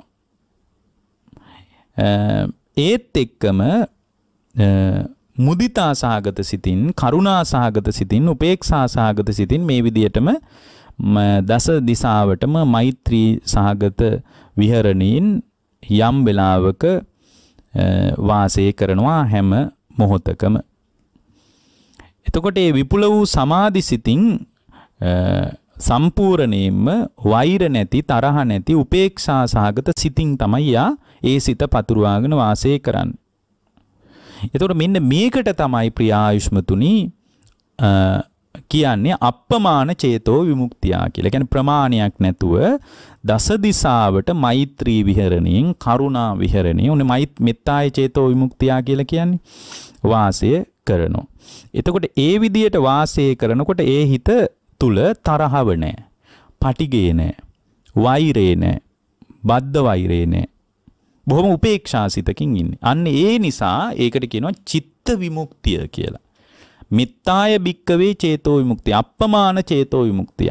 ඒත් එක්කම මුදිතාසාගත සිතින් කරුණාසාගත සිතින් උපේක්ෂාසාගත සිතින් මේ විදියටම දස දිසාවටම මෛත්‍රී සහගත විහරණීන් යම් වෙලාවක වාසය කරනවා හැම මොහොතකම. එතකොට ඒ විපුල වූ සමාධි සිතින් සම්පූර්ණයෙන්ම වෛර නැති තරහ නැති උපේක්ෂා සහගත සිතින් තමයි යා ඒ සිත පතුරවාගෙන වාසය කරන්නේ. එතකොට මෙන්න මේකට තමයි ප්‍රිය ආයුෂ්මතුනි කියන්නේ අප්‍රමාණ චේතෝ විමුක්තිය කියලා. කියන්නේ ප්‍රමාණයක් නැතුව දස දිසාවට මෛත්‍රී විහරණයෙන් කරුණා විහරණය. උනේ මෛත් මෙත්තාය චේතෝ විමුක්තිය කියලා කියන්නේ වාසය කරනවා. එතකොට ඒ විදියට වාසය කරනකොට ඒ හිත තුළ තරහව නැහැ. පටිගේ නැහැ. වෛරේ නැහැ. බද්ධ වෛරේ නැහැ. බොහොම උපේක්ෂාසිතකින් ඉන්නේ. අන්න ඒ නිසා ඒකට කියනවා චිත්ත විමුක්තිය කියලා. මිත්තාය භික්කවේ චේතෝ විමුක්තිය. අප්පමාන චේතෝ විමුක්තිය.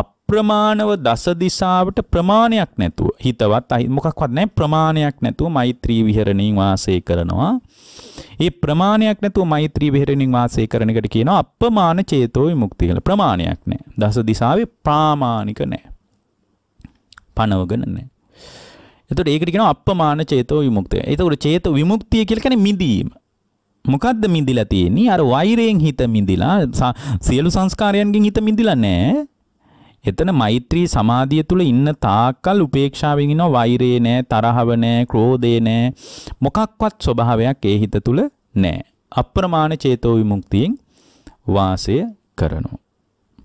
අප අප්‍රමාණව දස දිසාවට ප්‍රමාණයක් නැතුව හිතවත් අහි මොකක්වත් නැහැ ප්‍රමාණයක් නැතුව මෛත්‍රී විහරණින් වාසය කරනවා. ඒ ප්‍රමාණයක් නැතුව මෛත්‍රී විහරණින් වාසය කරන එකට කියනවා අප්‍රමාණ චේතෝ විමුක්තිය කියලා. ප්‍රමාණයක් නැහැ. දස දිසාවේ ප්‍රාමාණික නැහැ. පනවගෙන නැහැ. එතකොට ඒකට කියනවා අප්‍රමාණ චේතෝ විමුක්තිය. එතකොට චේතෝ විමුක්තිය කියලා කියන්නේ මිදීම. මොකද්ද මිදිලා තියෙන්නේ? අර වෛරයෙන් හිත මිදිලා සියලු සංස්කාරයන්ගෙන් හිත මිදිලා නැහැ. එතන මෛත්‍රී සමාධිය තුළ ඉන්න තාක්කල් උපේක්ෂාවෙන් ඉන්නවා වෛරේ නෑ, තරහව නෑ, ක්‍රෝධේ නෑ. මොකක්වත් ස්වභාවයක් ඒ හිත තුළ නෑ. අප්‍රමාණ චේතෝ විමුක්තියෙන් වාසය කරනවා.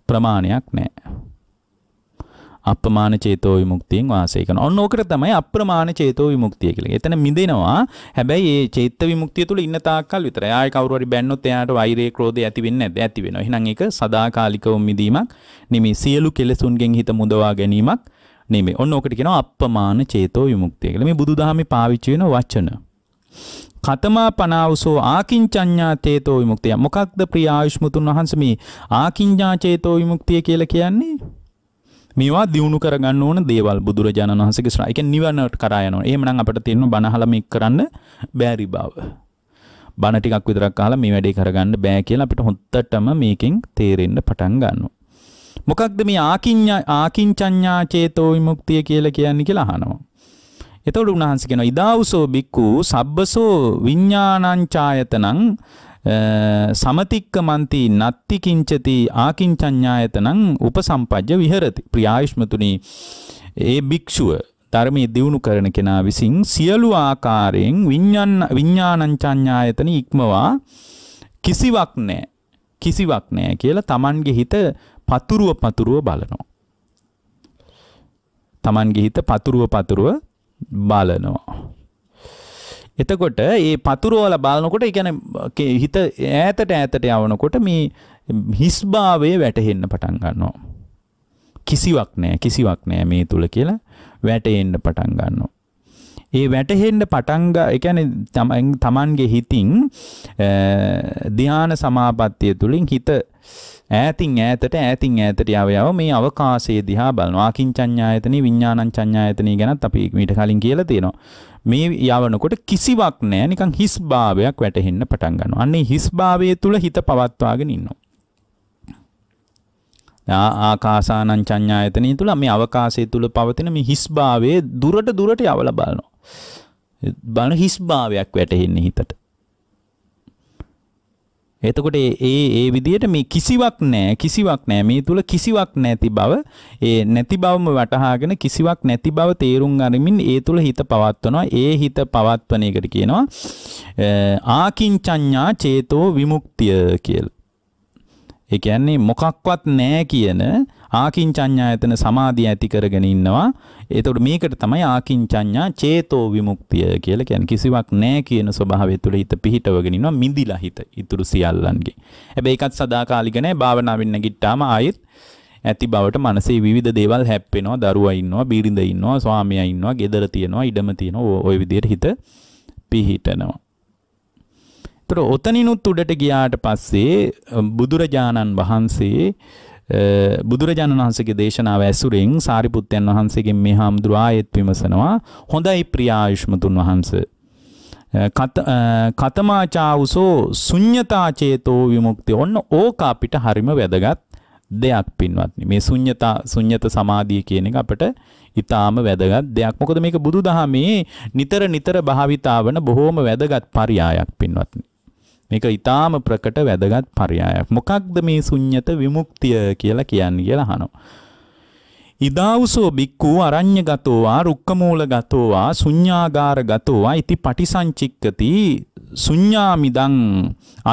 ප්‍රමාණයක් නෑ. අප්‍රමාණ චේතෝ විමුක්තියෙන් වාසය කරනවා. ඔන්න ඕකට තමයි අප්‍රමාණ චේතෝ විමුක්තිය කියලා. එතන මිදෙනවා. හැබැයි මේ චේත්ත විමුක්තිය තුල ඉන්න තාක්කල් විතරයි. ආයි කවුරු හරි බැන්නොත් එයාට වෛරය, ක්‍රෝධය ඇති වෙන්නේ නැද්ද? ඇති වෙනවා. එහෙනම් ඒක සදාකාලිකව මිදීමක් නෙමෙයි. සියලු කෙලෙසුන්ගෙන් හිත මුදවා ගැනීමක් නෙමෙයි. ඔන්න ඕකට කියනවා අප්‍රමාණ චේතෝ විමුක්තිය කියලා. මේ බුදුදහමේ පාවිච්චි වෙන වචන. කතමා පනාවසෝ ආකින්චඤ්ඤා චේතෝ විමුක්තිය. මොකක්ද ප්‍රිය ආයුෂ්මතුන් වහන්සේ මේ ආකින්ඥා චේතෝ විමුක්තිය කියලා කියන්නේ? මේවා දියුණු කරගන්න ඕන දේවල් බුදුරජාණන් වහන්සේගේ ශ්‍රා. ඒ කියන්නේ නිවනට කරා යනවා. එහෙමනම් අපිට තියෙන බණහල මේක කරන්න බැරි බව. බණ ටිකක් විතරක් අහලා මේ වැඩේ කරගන්න බෑ කියලා අපිට හොත්තටම මේකෙන් තේරෙන්න පටන් ගන්නවා. මොකක්ද මේ ආකින්ඥා ආකින්චඤ්ඤා චේතෝ විමුක්තිය කියලා කියන්නේ කියලා අහනවා. එතකොට උන්වහන්සේ කියනවා ඉදාවුසෝ බික්කු සබ්බසෝ විඥානං ඡායතනං සමතික්ක මන්ති නත්ති කිංචති ආකින්චඤ්ඤායතනං උපසම්පජ්ජ විහෙරති ප්‍රියායුෂ්මතුනි ඒ භික්ෂුව ධර්මයේ දියුණු කරන කෙනා විසින් සියලු ආකාරයෙන් විඥාන විඥානංචඤ්ඤායතන ඉක්මවා කිසිවක් නැහැ කිසිවක් නැහැ කියලා Tamanගේ හිත පතුරුව පතුරුව බලනවා Tamanගේ හිත පතුරුව පතුරුව බලනවා එතකොට ඒ පතුරුවල බලනකොට එකන හිත ඈතට ඈතට යවනකොට මේ හිස්භාවය වැටහෙන්න පටන් ගන්නවා. කිසිවක් නෑ කිසිවක් නෑ මේ තුළ කියලා වැටෙන්න පටන් ගන්නවා. ඒ වැටහෙන්න පටන්ග එකන තමන්ගේ හිතින් ධ්‍යාන සමාපත්තිය තුළින් හිත ඇතින් ඇතට ඇතින් ඇතට යාවයාව මේ අවකාසේ දිහා බලනවා ආකින් චඤ්ඤායතනෙ විඥානං චඤ්ඤායතනෙ ගැනත් අපි මීට කලින් කියලා තියෙනවා. මේ යවනකොට කිසිවක් නෑ නිකන් හිස් භාවයක් වැටහෙන්න පටන් ගන්නවා. අන්නේ හිස් භාවය තුල හිත පවත්වාගෙන ඉන්නවා. ආකාසානං චඤ්ඤායතනිය තුල මේ අවකාශය තුල පවතින මේ හිස් භාවයේ දුරට දුරට යවලා බලනවා. බලන හිස් භාවයක් වැටහෙන්නේ හිතට. එතකොට ඒ ඒ විදිහට මේ කිසිවක් නැහැ කිසිවක් නැහැ මේ තුල කිසිවක් නැති බව ඒ නැති බවම වටහාගෙන කිසිවක් නැති බව තේරුම් අරමින් ඒ තුල හිත පවත්වනවා ඒ හිත පවත්වන එකට කියනවා ආකින්චඤ්ඤා චේතෝ විමුක්තිය කියලා. ඒ කියන්නේ මොකක්වත් නැහැ කියන ආකින්චඤ්ඤායතන සමාධිය ඇති කරගෙන ඉන්නවා. එතකොට මේකට තමයි ආකින්චඤ්ඤා චේතෝ විමුක්තිය කියලා කියන්නේ කිසිවක් නැහැ කියන ස්වභාවය තුළ හිත පිහිටවගෙන ඉන්නවා මිදිලා හිත. ඊතුරු සියල්ලන්ගේ. හැබැයි ඒකත් සදාකාලික නැහැ. භාවනාවෙන් නැගිට්ටාම ආයෙත් ඇති බවට මනසේ විවිධ දේවල් හැප්පෙනවා. දරුවා ඉන්නවා, බිරිඳ ඉන්නවා, ස්වාමියා ඉන්නවා, ගෙදර තියෙනවා, ඉඩම තියෙනවා. ওই විදිහට හිත පිහිටනවා. එතකොට ඔතනිනුත් උඩට ගියාට පස්සේ බුදුරජාණන් වහන්සේ බුදුරජාණන් වහන්සේගේ දේශනාව ඇසුරෙන් සාරිපුත්තයන් වහන්සේගෙන් මේ හාමුදුරුව ආයෙත් විමසනවා හොඳයි ප්‍රියායුෂ්මතුන් වහන්ස කතමාචාවුසෝ ශුඤ්ඤතා චේතෝ විමුක්තිය ඔන්න ඕක අපිට හරිම වැදගත් දෙයක් පින්වත්නි මේ ශුන්්‍යතා ශුන්්‍යත සමාධිය කියන එක අපිට ඊටාම වැදගත් දෙයක් මොකද මේක බුදුදහමේ නිතර නිතර භාවිතා වන බොහෝම වැදගත් පරයයක් පින්වත්නි මේක ඊටාම ප්‍රකට වැදගත් පරයයක්. මොකක්ද මේ ශුන්්‍යත විමුක්තිය කියලා කියන්නේ කියලා අහනවා. ඉදාවුසෝ බික්කු අරඤ්‍යගතෝවා රුක්කමූලගතෝවා ශුඤ්ඤාගාරගතෝවා ඉති පටිසංචික්කති ශුඤ්ඤාමිදං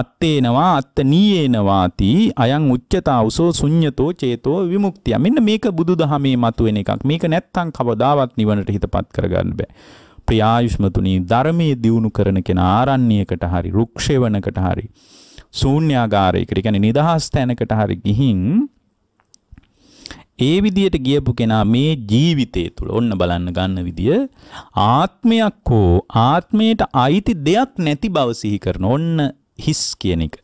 අත්තේනවා අත්තනීයේනවාති අයං උච්චතාවුසෝ ශුඤ්ඤතෝ චේතෝ විමුක්තිය. මෙන්න මේක බුදුදහමේ මතුවෙන එකක්. මේක නැත්තම් කවදාවත් නිවනට හිතපත් කරගන්න බෑ. ප්‍රියායුෂ්මතුනී ධර්මයේ දියුණු කරන කෙනා ආරණ්‍යයකට හරි රුක්ෂේවනකට හරි ශූන්‍යාගාරයකට කියන්නේ නිදහස් තැනකට හරි ගිහින් ඒ විදියට ගියපු කෙනා මේ ජීවිතය තුළ ඔන්න බලන්න ගන්න විදිය ආත්මයක් හෝ ආත්මයට අයිති දෙයක් නැති බව සිහි කරන ඔන්න හිස් කියන එක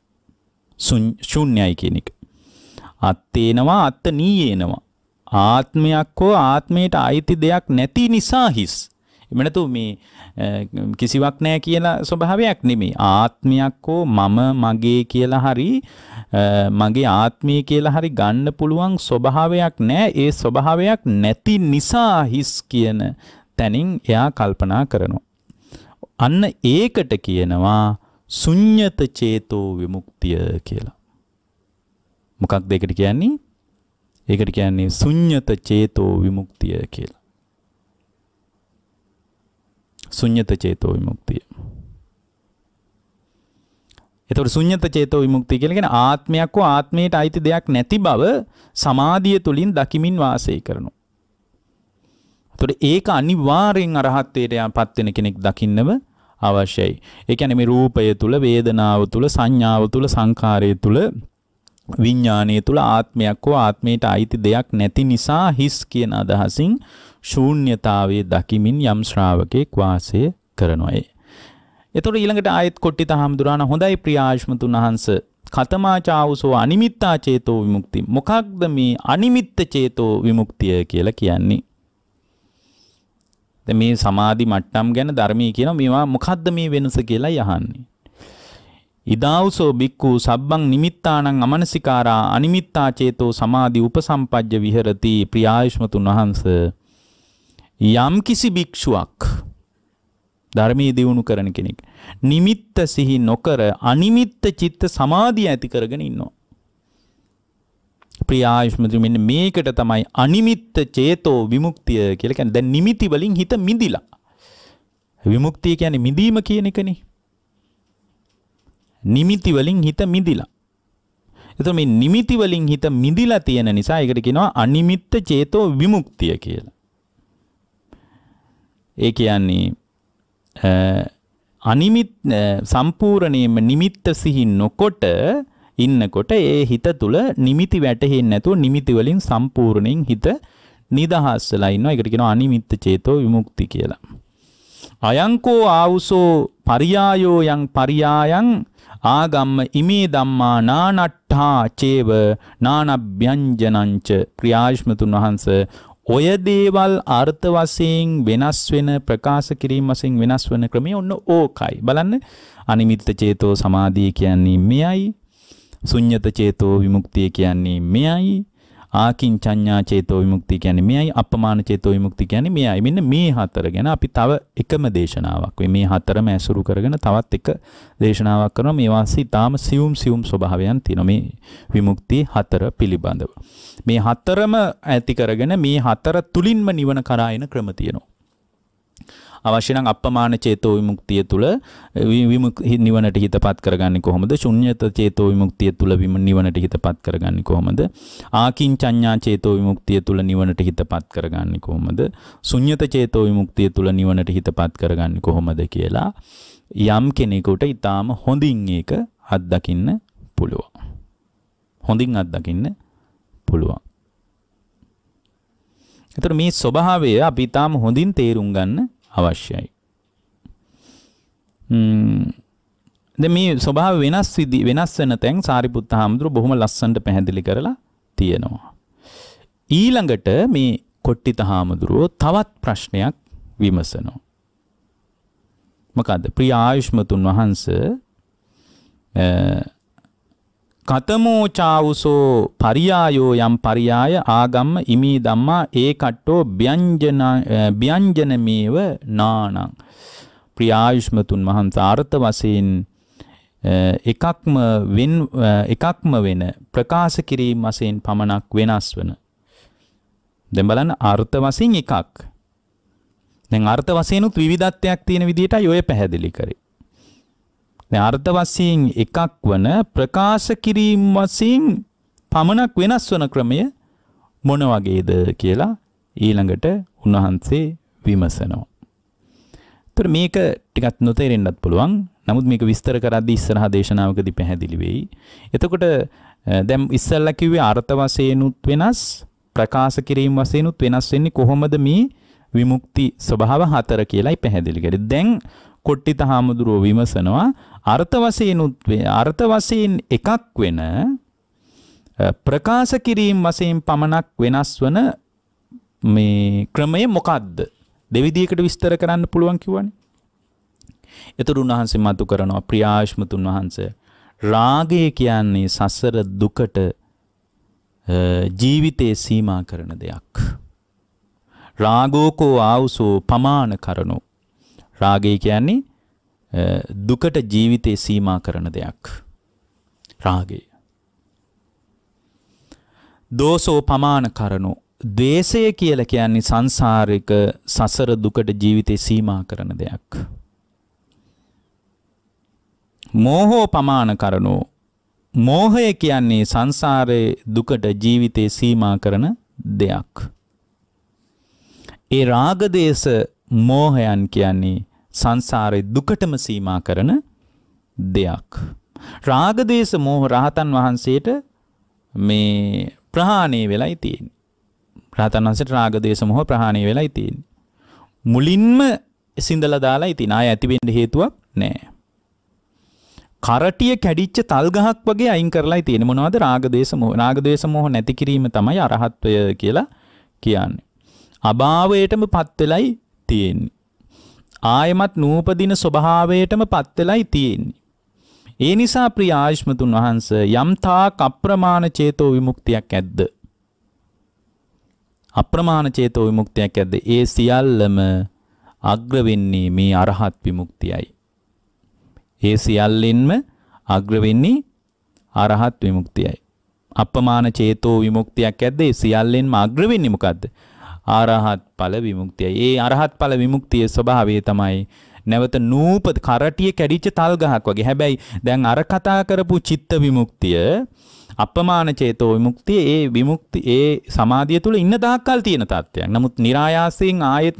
ශුන්‍යයි කියන එක අත්තේනවා අත්ත නීයේනවා ආත්මයක් හෝ ආත්මයට අයිති දෙයක් නැති නිසා හිස් එම නැතු මේ කිසිවක් නැහැ කියලා ස්වභාවයක් නෙමෙයි. ආත්මයක් හෝ මම මගේ කියලා හරි මගේ ආත්මය කියලා හරි ගන්න පුළුවන් ස්වභාවයක් නැහැ. ඒ ස්වභාවයක් නැති නිසා හිස් කියන තැනින් එයා කල්පනා කරනවා. අන්න ඒකට කියනවා ශුඤ්ඤත චේතෝ විමුක්තිය කියලා. මොකක්ද ඒකට කියන්නේ? ඒකට කියන්නේ ශුඤ්ඤත චේතෝ විමුක්තිය කියලා. ශුන්්‍යත චේතෝ විමුක්තිය. එතකොට ශුන්්‍යත චේතෝ විමුක්තිය කියලා කියන්නේ ආත්මයක් හෝ ආත්මයට අයිති දෙයක් නැති බව සමාධිය තුලින් දකිමින් වාසය කරනවා. එතකොට ඒක අනිවාර්යෙන් අරහත්ත්වයට යපත් වෙන කෙනෙක් දකින්නව අවශ්‍යයි. ඒ කියන්නේ මේ රූපය තුල, වේදනාව තුල, සංඥාව තුල, සංකාරය තුල විඤ්ඥානය තුළ ආත්මයක් හෝ ආත්මයට අයිති දෙයක් නැති නිසා හිස් කියන අදහසින් ශූන්‍යතාවයේ දකිමින් යම් ශ්‍රාවකෙක් වාසය කරනොයි. එතකොට ඊළඟට ආයෙත් කොට්ටිත හාමුදුරාණ හොඳයි ප්‍රියාශ්මතුන් වහන්ස කතමාචාවුසෝ අනිමිත්තා චේතෝ විමුක්ති. මොකක්ද මේ අනිමිත්ත චේතෝ විමුක්තිය කියලා කියන්නේ? දැන් මේ සමාධි මට්ටම් ගැන ධර්මයේ කියනවා මේවා මොකද්ද මේ වෙනස කියලා යහන්නේ. ඉදාවුසෝ බික්කු සබ්බං නිමිත්තානං අමනසිකාරා අනිමිත්තා චේතෝ සමාධි උපසම්පජ්ජ විහෙරති ප්‍රියායෂ්මතුන් වහන්සේ යම්කිසි භික්ෂුවක් ධර්මයේ දියුණු කරන කෙනෙක් නිමිත්ත සිහි නොකර අනිමිත්ත චිත්ත සමාධිය ඇති කරගෙන ඉන්නවා. ප්‍රිය ආයුෂ්මතු මෙන්න මේකට තමයි අනිමිත්ත චේතෝ විමුක්තිය කියලා කියන්නේ. දැන් නිමිති වලින් හිත මිදිලා. විමුක්තිය කියන්නේ මිදීම කියන එකනේ. නිමිති වලින් හිත මිදිලා. එතකොට මේ නිමිති වලින් හිත මිදිලා තියෙන නිසා ඒකට කියනවා අනිමිත්ත චේතෝ විමුක්තිය කියලා. ඒ කියන්නේ අනිමිත් සම්පූර්ණයෙන්ම නිමිත්ත සිහි නොකොට ඉන්නකොට ඒ හිත තුල නිමිති වැටහෙන්නේ නැතුව නිමිති වලින් සම්පූර්ණයෙන් හිත නිදහස් වෙලා ඉන්නවා. ඒකට කියනවා අනිමිත්ත චේතෝ විමුක්ති කියලා. අයංකෝ ආවුසෝ පරියායෝ යං පරියායන් ආගම්ම ඉමේ ධම්මා නානට්ඨා චේව නානබ්යංජනංච ප්‍රියාශ්මතුන් වහන්ස ඔය දේවල් අර්ථ වශයෙන් වෙනස් වෙන ප්‍රකාශ කිරීම වශයෙන් වෙනස් වෙන ක්‍රමය ඔන්න ඕකයි. බලන්න අනිමිත්ත චේතෝ සමාධිය කියන්නේ මෙයයි. ශුන්්‍යත චේතෝ විමුක්තිය කියන්නේ මෙයයි. ආකින්චඤ්ඤා චේතෝ විමුක්තිය කියන්නේ මෙයයි අපමාන චේතෝ විමුක්තිය කියන්නේ මෙයයි. මෙන්න මේ හතර ගැන අපි තව එකම දේශනාවක්. මේ හතරම ඇසුරු කරගෙන තවත් එක දේශනාවක් කරනවා. මේ වාසී ඊටාම සියුම් සියුම් ස්වභාවයන් තියෙනවා මේ විමුක්තිය හතර පිළිබඳව. මේ හතරම ඇති කරගෙන මේ හතර තුලින්ම නිවන කරා එන ක්‍රම තියෙනවා. අවශ්‍ය නම් අප්‍රමාණ චේතෝ විමුක්තිය තුළ නිවනට හිතපත් කරගන්නේ කොහොමද? ශුන්්‍යත චේතෝ විමුක්තිය තුළ නිවනට හිතපත් කරගන්නේ කොහොමද? ආකින්චඤ්ඤා චේතෝ විමුක්තිය තුළ නිවනට හිතපත් කරගන්නේ කොහොමද? ශුන්්‍යත චේතෝ විමුක්තිය තුළ නිවනට හිතපත් කරගන්නේ කොහොමද කියලා යම් කෙනෙකුට ඊටාම හොඳින් ඒක අත්දකින්න පුළුවන්. හොඳින් අත්දකින්න පුළුවන්. එතකොට මේ ස්වභාවය අපි ඊටාම හොඳින් තේරුම් ගන්න අවශ්‍යයි. ද මේ ස්වභාව වෙනස් විදි වෙනස් වෙන තැන් සාරිපුත්ත හාමුදුරුව බොහොම ලස්සන්ට පැහැදිලි කරලා තියෙනවා. ඊළඟට මේ කොට්ටිත හාමුදුරුවෝ තවත් ප්‍රශ්නයක් විමසනවා. මොකද ප්‍රිය ආයුෂ්මතුන් වහන්ස කතමෝචාවුසෝ පරියායෝ යම් පරියාය ආගම්ම ඉමී දම්මා ඒ කට්ටෝ ්‍යංජනමේව නානං. ප්‍රියායුෂ්මතුන් වහන්ස ආර්ථ වසයෙන් එකක්ම එකක්ම වෙන ප්‍රකාශ කිරීම් වසයෙන් පමණක් වෙනස් වන. දෙඹලන් අර්ථ වසින් එකක්. දැන් අර්ථ වසයනුත් විධත්වයක් තියෙන විදිහට යොය පැහැදිලි කරේ. දැන් අර්ථ වශයෙන් එකක් වන ප්‍රකාශ කිරීම වශයෙන් පමණක් වෙනස් වන ක්‍රමය මොන වගේද කියලා ඊළඟට උන්වහන්සේ විමසනවා. ඒතර මේක ටිකක් නොතේරෙන්නත් පුළුවන්. නමුත් මේක විස්තර කරද්දී ඉස්සරහා දේශනාවකදී පැහැදිලි වෙයි. එතකොට දැන් ඉස්සල්ලා කිව්වේ අර්ථ වශයෙන්ුත් වෙනස් ප්‍රකාශ කිරීම වශයෙන්ුත් වෙනස් වෙන්නේ කොහොමද මේ විමුක්ති ස්වභාව හතර කියලායි පැහැදිලි කරේ. දැන් කොට්ටිත හාමුදුරුව විමසනවා අර්ථ වශයෙන්ුත් අර්ථ වශයෙන් එකක් වෙන ප්‍රකාශ කිරීම වශයෙන් පමණක් වෙනස් වන මේ ක්‍රමය මොකද්ද දෙවිදියකට විස්තර කරන්න පුළුවන් කිව්වනේ. එතකොට උන්වහන්සේ මතු කරනවා ප්‍රියාශ්මතුන් වහන්සේ රාගය කියන්නේ සසර දුකට ජීවිතේ සීමා කරන දෙයක්. රාගෝකෝ ආවුසෝ පමාන කරනෝ රාගය කියන්නේ දුකට ජීවිතේ සීමා කරන දෙයක්. රාගය. දෝසෝ පමාන කරනෝ ද්වේෂය කියලා කියන්නේ සංසාරික සසර දුකට ජීවිතේ සීමා කරන දෙයක්. මෝහෝ පමාන කරනෝ මෝහය කියන්නේ සංසාරයේ දුකට ජීවිතේ සීමා කරන දෙයක්. ඒ රාගදේශ මෝහයන් කියන්නේ සංසාරේ දුකටම සීමා කරන දෙයක්. රාගදේශ මෝහ රහතන් වහන්සේට මේ ප්‍රහාණය වෙලයි තියෙන්නේ. රහතන් වහන්සේට රාගදේශ මොහ ප්‍රහාණය වෙලයි තියෙන්නේ. මුලින්ම සිඳලා දාලා ඉතින් ආය ඇති වෙන්න හේතුවක් නැහැ. කරටිය කැඩිච්ච තල් ගහක් වගේ අයින් කරලායි තියෙන්නේ මොනවද රාගදේශ මොහ රාගදේශ මොහ නැති කිරීම තමයි අරහත්වය කියලා කියන්නේ. අභාවයටමපත් වෙලයි තියෙන්නේ. ආයමත් නූපදින ස්වභාවයටම පත් වෙලයි තියෙන්නේ. ඒ නිසා ප්‍රිය ආයෂ්මතුන් වහන්ස යම් තාක් අප්‍රමාණ චේතෝ විමුක්තියක් ඇද්ද? අප්‍රමාණ චේතෝ විමුක්තියක් ඇද්ද? ඒ සියල්ලම අග්‍ර වෙන්නේ මේ අරහත් විමුක්තියයි. ඒ සියල්ලෙන්ම අග්‍ර වෙන්නේ අරහත් විමුක්තියයි. අප්‍රමාණ චේතෝ විමුක්තියක් ඇද්ද? ඒ සියල්ලෙන්ම අග්‍ර වෙන්නේ මොකද්ද? අරහත් ඵල විමුක්තිය. ඒ අරහත් ඵල විමුක්තියේ ස්වභාවය තමයි නැවත නූප කරටිය කැඩිච්ච තල් ගහක් වගේ. හැබැයි දැන් අර කතා කරපු චිත්ත විමුක්තිය අපමාන චේතෝ විමුක්තිය ඒ විමුක්ති ඒ සමාධිය තුළ ඉන්න තාක්කල් තියෙන තත්ත්වයක්. නමුත් નિરાයාසයෙන් ආයෙත්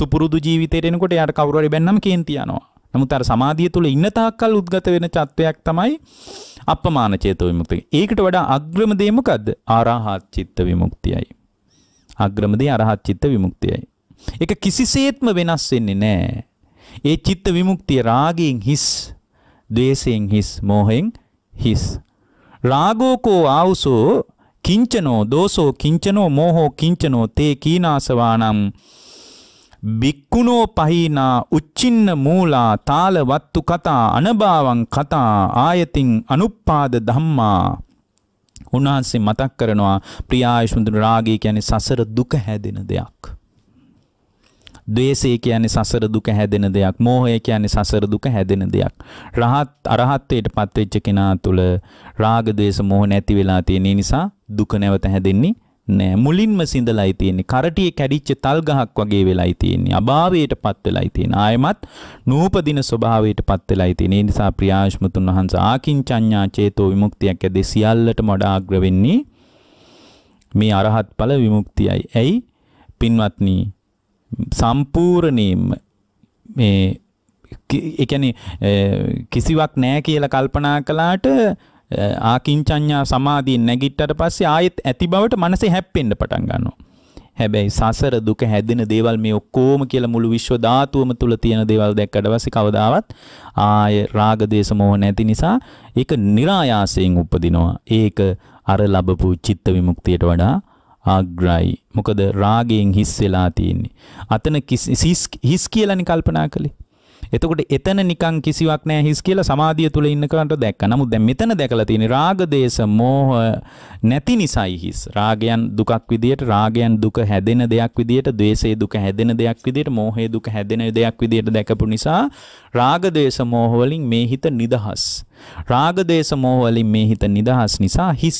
සුපුරුදු ජීවිතයට එනකොට යාට කවුරු හරි බැන්නම කේන්ති යනවා. නමුත් අර සමාධිය තුළ ඉන්න තාක්කල් උද්ගත වෙන චත්වයක් තමයි අපමාන චේතෝ විමුක්තිය. ඒකට වඩා අග්‍රම දේ මොකද්ද? ආරහත් චිත්ත විමුක්තියයි. අග්‍රමදී අරහත් චිත්ත විමුක්තියයි. ඒක කිසිසේත්ම වෙනස් වෙන්නේ නැහැ. ඒ චිත්ත විමුක්තිය රාගයෙන් හිස්, ද්වේෂයෙන් හිස්, මෝහයෙන් හිස්. රාගෝකෝ ආවුසෝ කිංචනෝ දෝසෝ කිංචනෝ මෝහෝ කිංචනෝ තේ කීනාසවානම් බික්කුණෝ පහිනා උච්චින්න මූලා තාල වත්තු කතා අනභාවං කතා ආයතින් අනුප්පාද ධම්මා උන්වහන්සේ මතක් කරනවා ප්‍රියායසුඳුන රාගය කියන්නේ සසර දුක හැදෙන දෙයක්. ද්වේෂය කියන්නේ සසර දුක හැදෙන දෙයක්. මෝහය කියන්නේ සසර දුක හැදෙන දෙයක්. රහත් අරහත්ත්වයට පත්වෙච්ච කෙනා තුළ රාග ද්වේෂ මෝහ නැති වෙලා තියෙන නිසා දුක නැවත හැදෙන්නේ නෑ මුලින්ම සිඳලායි තියෙන්නේ කරටිය කැඩිච්ච තල් ගහක් වගේ වෙලායි තියෙන්නේ අභාවයටපත් වෙලායි තියෙන ආයමත් නූපදින ස්වභාවයටපත් වෙලායි තියෙන ඒ නිසා ප්‍රියාශ්මතුන් වහන්සේ ආකින්චඤ්ඤා චේතෝ විමුක්තියක් ඇදේ සියල්ලටම වඩා අග්‍ර වෙන්නේ මේ අරහත් ඵල විමුක්තියයි ඇයි පින්වත්නි සම්පූර්ණේම මේ ඒ කියන්නේ කිසිවක් නෑ කියලා කල්පනා කළාට ආකින්චඤ්ඤා සමාධිය නැගිට්ටට පස්සේ ආයෙත් ඇති බවට මනසේ හැප්පෙන්න පටන් ගන්නවා. හැබැයි සසර දුක හැදෙන දේවල් මේ ඔක්කොම කියලා මුළු විශ්ව ධාතුවම තුල තියෙන දේවල් දැක්කට පස්සේ කවදාවත් ආය රාග දේශ මොහ නැති නිසා ඒක નિરાයාසයෙන් උපදිනවා. ඒක අර ලැබපු චිත්ත විමුක්තියට වඩා ආග්‍රයි. මොකද රාගයෙන් හිස් වෙලා තියෙන්නේ. අතන හිස් කියලානේ කල්පනා කළේ. එතකොට එතන නිකන් කිසිවක් නැහැ හිස් කියලා සමාධිය තුල ඉන්නකන්ට දැක්කා. නමුත් දැන් මෙතන දැකලා තියෙන රාග දේශ මෝහ නැති නිසායි හිස්. රාගයන් දුකක් විදියට, රාගයන් දුක හැදෙන දෙයක් විදියට, ද්වේෂයේ දුක හැදෙන දෙයක් විදියට, මෝහයේ දුක හැදෙන දෙයක් විදියට දැකපු නිසා රාග දේශ මෝහ වලින් මේ හිත නිදහස්. රාග දේශ මෝහ වලින් මේ හිත නිදහස් නිසා හිස්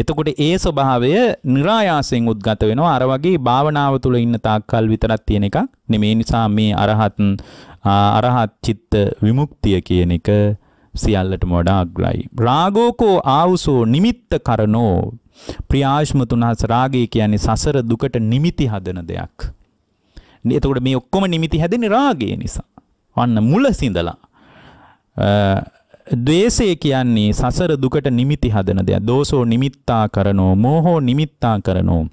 එතකොට ඒ ස්වභාවය નિરાයාසයෙන් උද්ගත වෙනවා අර වගේ භාවනාව තුළ ඉන්න තාක්කල් විතරක් තියෙන එකක් නෙමේ නිසා මේ අරහත් අරහත් චිත්ත විමුක්තිය කියන එක සියල්ලටම වඩා අග්‍රයි රාගෝකෝ ආවුසෝ නිමිත්ත කරනෝ ප්‍රියාශ්මතුනහස රාගය කියන්නේ සසර දුකට නිමිති හදන දෙයක් එතකොට මේ ඔක්කොම නිමිති හැදෙන්නේ රාගය නිසා අන්න මුල සිඳලා ද්වේෂය කියන්නේ සසර දුකට නිමිති හදන දෙයක්. දෝසෝ නිමිත්තා කරනෝ, මෝහෝ නිමිත්තා කරනෝ.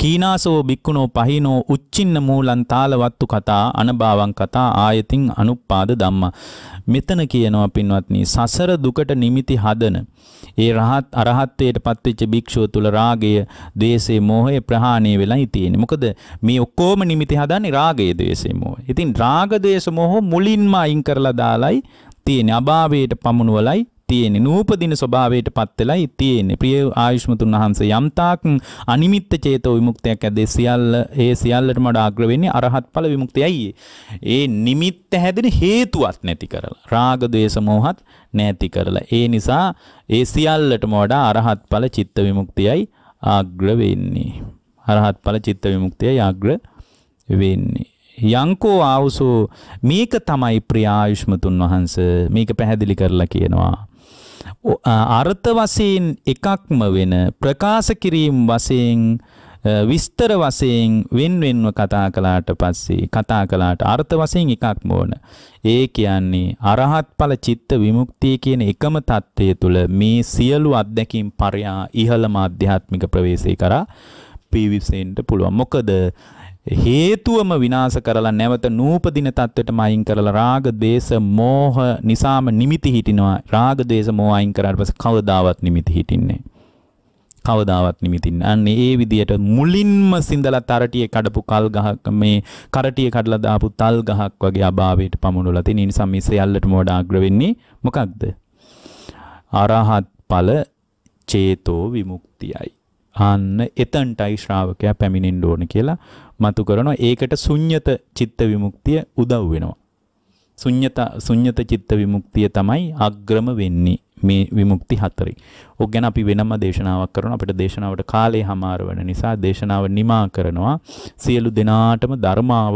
කීනාසෝ බික්කුණෝ පහිනෝ උච්චින්න මූලන් තාලවත්තු කතා අනභාවං කතා ආයතින් අනුපාද ධම්මා. මෙතන කියනවා පින්වත්නි සසර දුකට නිමිති හදන ඒ රහත් අරහත්ත්වයට පත්වෙච්ච භික්ෂුව තුළ රාගය, ද්වේෂය, මෝහය ප්‍රහාණය වෙලායි තියෙන්නේ. මොකද මේ ඔක්කොම නිමිති හදන්නේ රාගය, ද්වේෂය, මෝහය. ඉතින් රාග, ද්වේෂ, මෝහ මුලින්ම අයින් කරලා දාලයි තියෙන්නේ අභාවයට පමුණුවලයි තියෙන්නේ නූපදින ස්වභාවයට පත් වෙලයි තියෙන්නේ ප්‍රිය ආයුෂ්මතුන් වහන්සේ යම්තාක් අනිමිත්ත චේතෝ විමුක්තියක් ඇද්දේ සියල්ල ඒ සියල්ලටම වඩා අග්‍ර වෙන්නේ අරහත් ඵල විමුක්තියයි ඒ නිමිත්ත හැදෙන හේතුවක් නැති කරලා රාග ద్వේස මොහත් නැති කරලා ඒ නිසා ඒ සියල්ලටම වඩා අරහත් ඵල චිත්ත විමුක්තියයි අග්‍ර වෙන්නේ අරහත් ඵල චිත්ත විමුක්තියයි අග්‍ර වෙන්නේ යංකෝ ආවුසෝ මේක තමයි ප්‍රියායුෂ්මතුන් වහන්ස මේක පැහැදිලි කරලා කියනවා. අර්ථ වශයෙන් එකක්ම වෙන ප්‍රකාශ කිරීම වශයෙන් විස්තර වශයෙන් වෙන්වෙන්ව කතා කළාට පස්සේ කතා කළාට අර්ථ වශයෙන් එකක්ම ඕන. ඒ කියන්නේ අරහත් ඵල චිත්ත විමුක්තිය කියන එකම தත්ත්වය තුළ මේ සියලු අත්දැකීම් පරයා ඉහළම ආධ්‍යාත්මික ප්‍රවේශය කරා පිවිසෙන්න පුළුවන්. මොකද හේතුවම විනාශ කරලා නැවත නූපදින තත්වයටම අයින් කරලා රාග, දේශ, මෝහ නිසාම නිමිති හිටිනවා. රාග, දේශ, මෝහ අයින් කරාට පස්සේ කවදාවත් නිමිති හිටින්නේ කවදාවත් නිමිතින්. අන්න ඒ විදියට මුලින්ම සිඳලා තරටියේ කඩපු කල් ගහක් මේ කරටියේ කඩලා දාපු තල් ගහක් වගේ අභාවයට පමුණුලා තියෙන නිසා මේ සියල්ලටම වඩා අග්‍ර වෙන්නේ මොකක්ද? අරහත් ඵල චේතෝ විමුක්තියයි. ආන්න එතන්ටයි ශ්‍රාවකයා පැමිණෙන්න ඕන කියලා මතු කරනවා. ඒකට ශුන්්‍යත චිත්ත විමුක්තිය උදව් වෙනවා. ශුන්්‍යත ශුන්්‍යත චිත්ත විමුක්තිය තමයි අග්‍රම වෙන්නේ මේ විමුක්ති හතරේ. ඔක් ගැන අපි වෙනම දේශනාවක් කරනවා. අපිට දේශනාවට කාලය හමාර වෙන නිසා දේශනාව නිමා කරනවා. සියලු දෙනාටම ධර්මාව